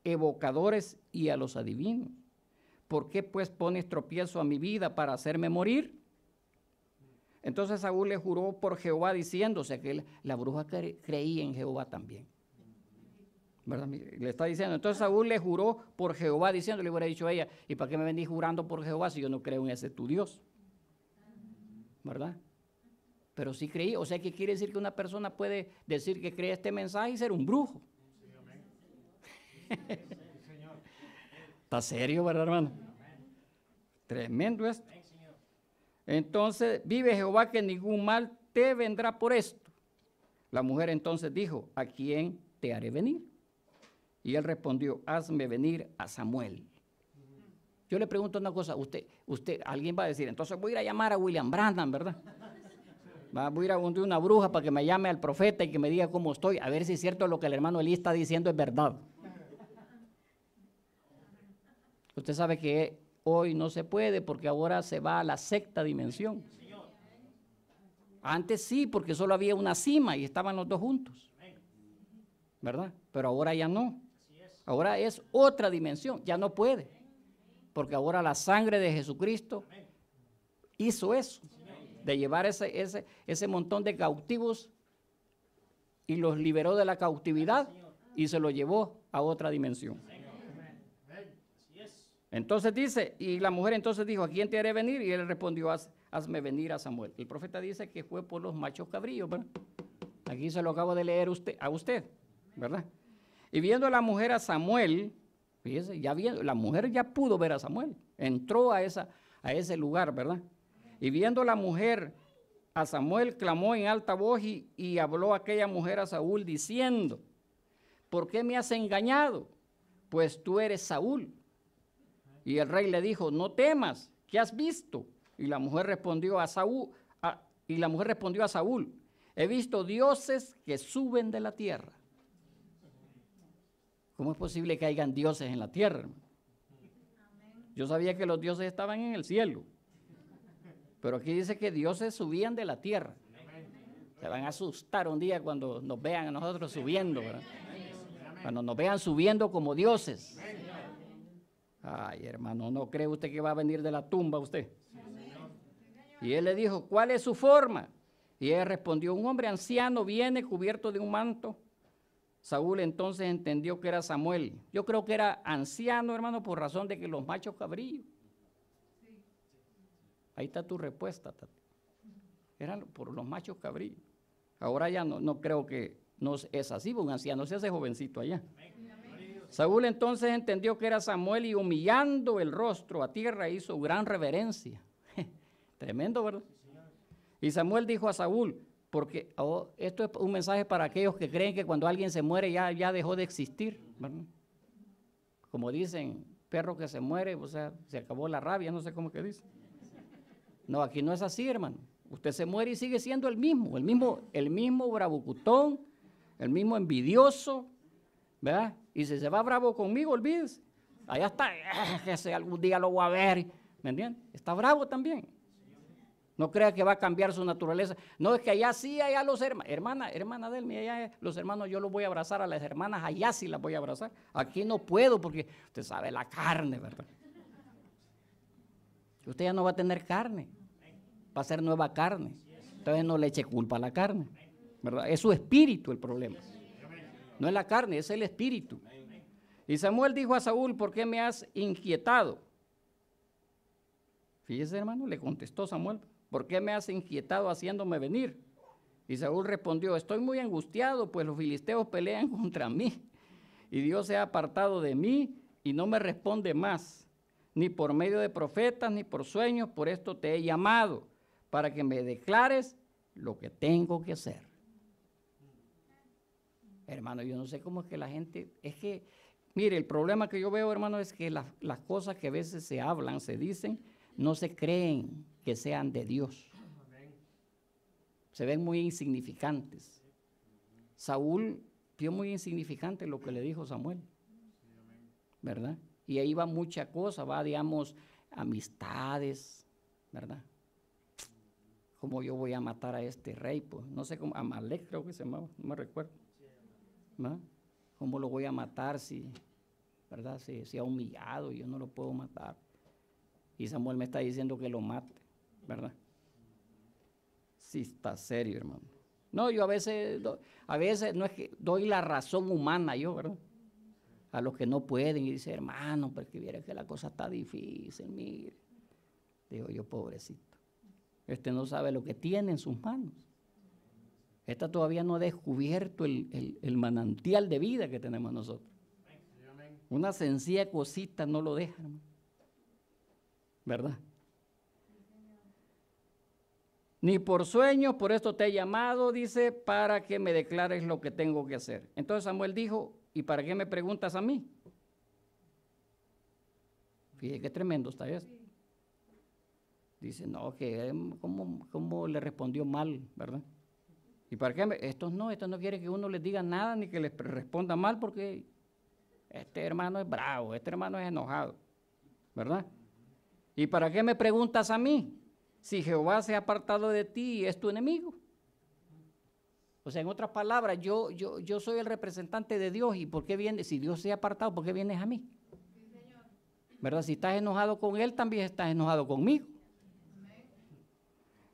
evocadores y a los adivinos. ¿Por qué pues pones tropiezo a mi vida para hacerme morir? Entonces Saúl le juró por Jehová diciéndose que la bruja creía en Jehová también. Le está diciendo. Entonces Saúl le juró por Jehová, diciéndole, le hubiera dicho a ella, ¿y para qué me venís jurando por Jehová si yo no creo en ese tu Dios? ¿Verdad? Pero sí creí. O sea, que quiere decir que una persona puede decir que cree este mensaje y ser un brujo? está serio, ¿verdad, hermano? Tremendo esto. Entonces, vive Jehová que ningún mal te vendrá por esto. La mujer entonces dijo, ¿a quién te haré venir? Y él respondió, hazme venir a Samuel. Yo le pregunto una cosa, usted, usted, alguien va a decir, entonces voy a ir a llamar a William Brandon ¿verdad? Voy a ir a una bruja para que me llame al profeta y que me diga cómo estoy, a ver si es cierto lo que el hermano Eli está diciendo es verdad. Usted sabe que hoy no se puede porque ahora se va a la sexta dimensión. Antes sí, porque solo había una cima y estaban los dos juntos. ¿Verdad? Pero ahora ya no. Ahora es otra dimensión, ya no puede, porque ahora la sangre de Jesucristo hizo eso, de llevar ese, ese, ese montón de cautivos y los liberó de la cautividad y se los llevó a otra dimensión. Entonces dice, y la mujer entonces dijo, ¿a quién te haré venir? Y él respondió, hazme venir a Samuel. El profeta dice que fue por los machos cabrillos, ¿verdad? Aquí se lo acabo de leer usted, a usted, ¿verdad? Y viendo a la mujer a Samuel, fíjese, ya viendo, la mujer ya pudo ver a Samuel, entró a, esa, a ese lugar, ¿verdad? Y viendo la mujer a Samuel, clamó en alta voz y, habló aquella mujer a Saúl diciendo, ¿por qué me has engañado? Pues tú eres Saúl. Y el rey le dijo, no temas, ¿qué has visto? Y la mujer respondió a Saúl, y la mujer respondió a Saúl, he visto dioses que suben de la tierra. ¿Cómo es posible que hayan dioses en la tierra? Yo sabía que los dioses estaban en el cielo. Pero aquí dice que dioses subían de la tierra. Se van a asustar un día cuando nos vean a nosotros subiendo, Cuando nos vean subiendo como dioses. Ay, hermano, ¿no cree usted que va a venir de la tumba usted? Y él le dijo, ¿cuál es su forma? Y él respondió, un hombre anciano viene cubierto de un manto Saúl entonces entendió que era Samuel. Yo creo que era anciano, hermano, por razón de que los machos cabrillos. Ahí está tu respuesta, Tati. Eran por los machos cabrillos. Ahora ya no, no creo que no es así, un anciano se hace jovencito allá. Saúl entonces entendió que era Samuel y humillando el rostro a tierra hizo gran reverencia. Tremendo, ¿verdad? Y Samuel dijo a Saúl, porque oh, esto es un mensaje para aquellos que creen que cuando alguien se muere ya, ya dejó de existir. Como dicen, perro que se muere, o sea, se acabó la rabia, no sé cómo que dice. No, aquí no es así, hermano. Usted se muere y sigue siendo el mismo, el mismo, el mismo bravucutón, el mismo envidioso, ¿verdad? Y si se va bravo conmigo, olvídese. Allá está, ah, que algún día lo voy a ver, ¿me entiendes? Está bravo también. No crea que va a cambiar su naturaleza. No, es que allá sí, allá los hermanos. Hermana, hermana de él, allá los hermanos, yo los voy a abrazar a las hermanas, allá sí las voy a abrazar. Aquí no puedo porque usted sabe la carne, ¿verdad? Usted ya no va a tener carne. Va a ser nueva carne. Entonces no le eche culpa a la carne. ¿Verdad? Es su espíritu el problema. No es la carne, es el espíritu. Y Samuel dijo a Saúl, ¿por qué me has inquietado? Y ese hermano, le contestó Samuel, ¿por qué me has inquietado haciéndome venir? Y Saúl respondió, estoy muy angustiado, pues los filisteos pelean contra mí, y Dios se ha apartado de mí y no me responde más, ni por medio de profetas, ni por sueños, por esto te he llamado, para que me declares lo que tengo que hacer. Hermano, yo no sé cómo es que la gente, es que, mire, el problema que yo veo, hermano, es que las cosas que a veces se hablan, se dicen, no se creen que sean de Dios. Se ven muy insignificantes. Saúl vio muy insignificante lo que le dijo Samuel, ¿verdad? Y ahí va mucha cosa, va, digamos, amistades, ¿verdad? Como yo voy a matar a este rey? Pues no sé cómo, Amalek creo que se llamaba, no me recuerdo. ¿Cómo lo voy a matar si, ¿verdad? se ha humillado, yo no lo puedo matar y Samuel me está diciendo que lo mate, ¿verdad? Sí, está serio, hermano. No, yo a veces, a veces no es que doy la razón humana yo, ¿verdad? A los que no pueden y dice, hermano, porque viera que la cosa está difícil, mire. Digo yo, pobrecito. Este no sabe lo que tiene en sus manos. Esta todavía no ha descubierto el, el manantial de vida que tenemos nosotros. Una sencilla cosita no lo deja, hermano. ¿verdad? Ni por sueños, por esto te he llamado, dice, para que me declares lo que tengo que hacer. Entonces Samuel dijo, ¿y para qué me preguntas a mí? Fíjate que tremendo está vez Dice, no, que ¿cómo, le respondió mal, ¿verdad? ¿Y para qué? Estos no, estos no quieren que uno les diga nada ni que les responda mal porque este hermano es bravo, este hermano es enojado, ¿verdad? ¿Y para qué me preguntas a mí? Si Jehová se ha apartado de ti y es tu enemigo. O sea, en otras palabras, yo, yo, yo soy el representante de Dios y ¿por qué vienes? Si Dios se ha apartado, ¿por qué vienes a mí? ¿Verdad? Si estás enojado con Él, también estás enojado conmigo.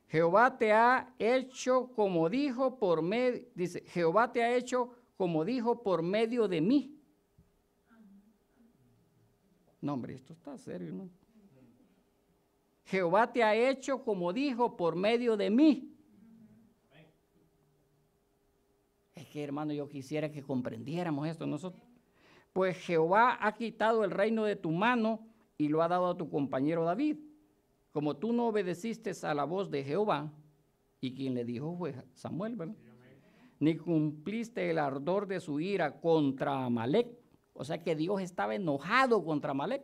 Jehová te ha hecho como dijo por medio, dice, Jehová te ha hecho como dijo por medio de mí. No, hombre, esto está serio, ¿no? Jehová te ha hecho como dijo por medio de mí. Es que hermano, yo quisiera que comprendiéramos esto nosotros. Pues Jehová ha quitado el reino de tu mano y lo ha dado a tu compañero David. Como tú no obedeciste a la voz de Jehová, y quien le dijo fue Samuel, Ni cumpliste el ardor de su ira contra Amalek. O sea que Dios estaba enojado contra Amalek.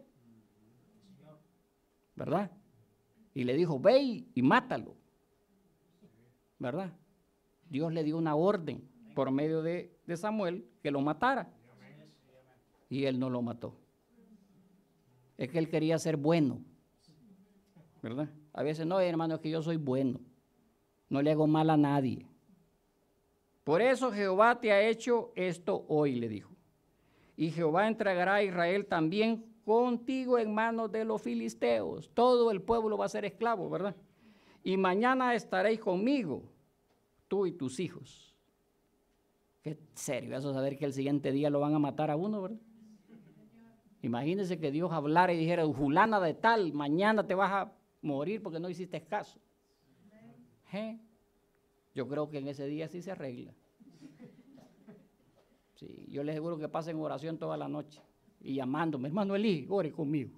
¿Verdad? y le dijo, ve y mátalo. ¿Verdad? Dios le dio una orden por medio de, Samuel que lo matara. Y él no lo mató. Es que él quería ser bueno. ¿Verdad? A veces no, hermano, es que yo soy bueno. No le hago mal a nadie. Por eso Jehová te ha hecho esto hoy, le dijo. Y Jehová entregará a Israel también contigo en manos de los filisteos. Todo el pueblo va a ser esclavo, ¿verdad? Y mañana estaréis conmigo, tú y tus hijos. Qué serio eso saber que el siguiente día lo van a matar a uno, ¿verdad? Imagínense que Dios hablara y dijera, Julana de tal, mañana te vas a morir porque no hiciste caso. ¿Eh? Yo creo que en ese día sí se arregla. Sí, yo les aseguro que pasen oración toda la noche y llamándome, hermano Eli, ore conmigo.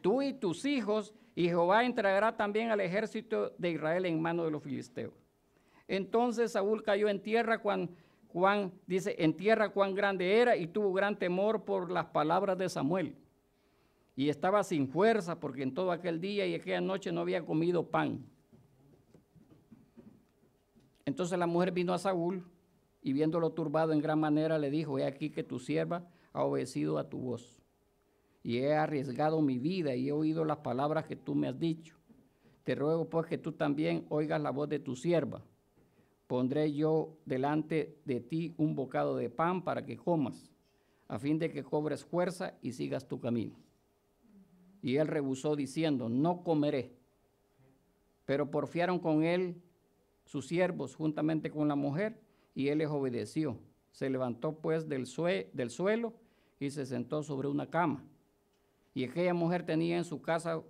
Tú y tus hijos, y Jehová entregará también al ejército de Israel en manos de los filisteos. Entonces Saúl cayó en tierra cuando Juan dice, en tierra cuán grande era y tuvo gran temor por las palabras de Samuel. Y estaba sin fuerza porque en todo aquel día y aquella noche no había comido pan. Entonces la mujer vino a Saúl y viéndolo turbado en gran manera le dijo, he aquí que tu sierva ha obedecido a tu voz, y he arriesgado mi vida y he oído las palabras que tú me has dicho. Te ruego pues que tú también oigas la voz de tu sierva. Pondré yo delante de ti un bocado de pan para que comas, a fin de que cobres fuerza y sigas tu camino. Y él rehusó diciendo, no comeré. Pero porfiaron con él sus siervos juntamente con la mujer y él les obedeció. Se levantó pues del, del suelo y se sentó sobre una cama. Y aquella mujer tenía en su casa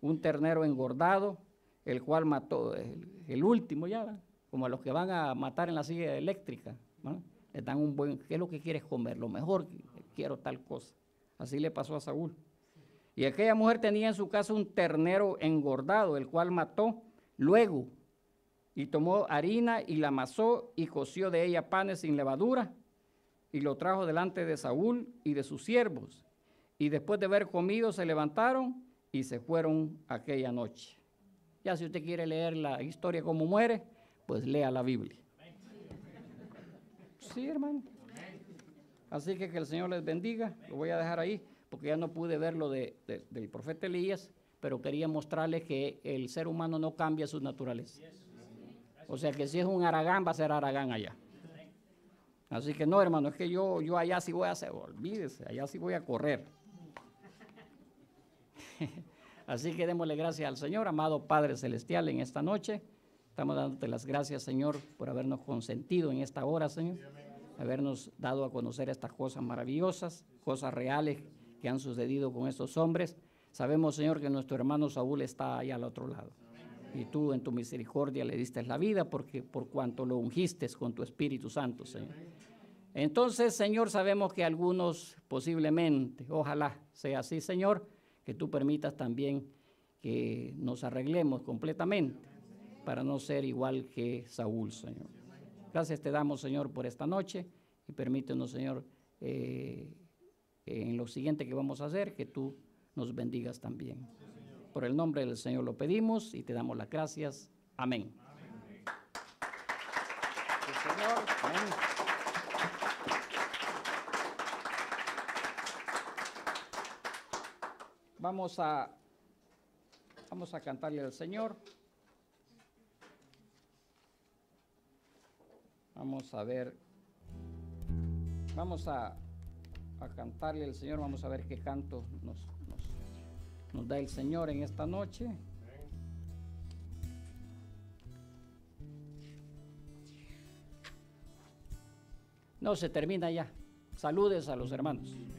un ternero engordado, el cual mató, el, último ya, como a los que van a matar en la silla eléctrica. Le dan un buen, ¿qué es lo que quieres comer? Lo mejor, quiero tal cosa. Así le pasó a Saúl. Y aquella mujer tenía en su casa un ternero engordado, el cual mató. Luego y tomó harina y la amasó y coció de ella panes sin levadura y lo trajo delante de Saúl y de sus siervos. Y después de haber comido se levantaron y se fueron aquella noche. Ya si usted quiere leer la historia como muere, pues lea la Biblia. Sí, hermano. Así que que el Señor les bendiga. Lo voy a dejar ahí porque ya no pude ver lo del profeta Elías, pero quería mostrarles que el ser humano no cambia su naturaleza. O sea que si es un Aragán, va a ser Aragán allá. Así que no, hermano, es que yo, yo allá sí voy a hacer, olvídese, allá sí voy a correr. Así que démosle gracias al Señor, amado Padre Celestial, en esta noche. Estamos dándote las gracias, Señor, por habernos consentido en esta hora, Señor. Habernos dado a conocer estas cosas maravillosas, cosas reales que han sucedido con estos hombres. Sabemos, Señor, que nuestro hermano Saúl está allá al otro lado y tú en tu misericordia le diste la vida porque por cuanto lo ungiste con tu Espíritu Santo, Señor. Entonces, Señor, sabemos que algunos posiblemente, ojalá sea así, Señor, que tú permitas también que nos arreglemos completamente para no ser igual que Saúl, Señor. Gracias te damos, Señor, por esta noche y permítenos, Señor, eh, en lo siguiente que vamos a hacer, que tú nos bendigas también. Por el nombre del Señor lo pedimos y te damos las gracias. Amén. Vamos a, vamos a cantarle al Señor. Vamos a ver. Vamos a cantarle al Señor. Vamos a ver qué canto nos nos da el Señor en esta noche. No se termina ya. Saludes a los hermanos.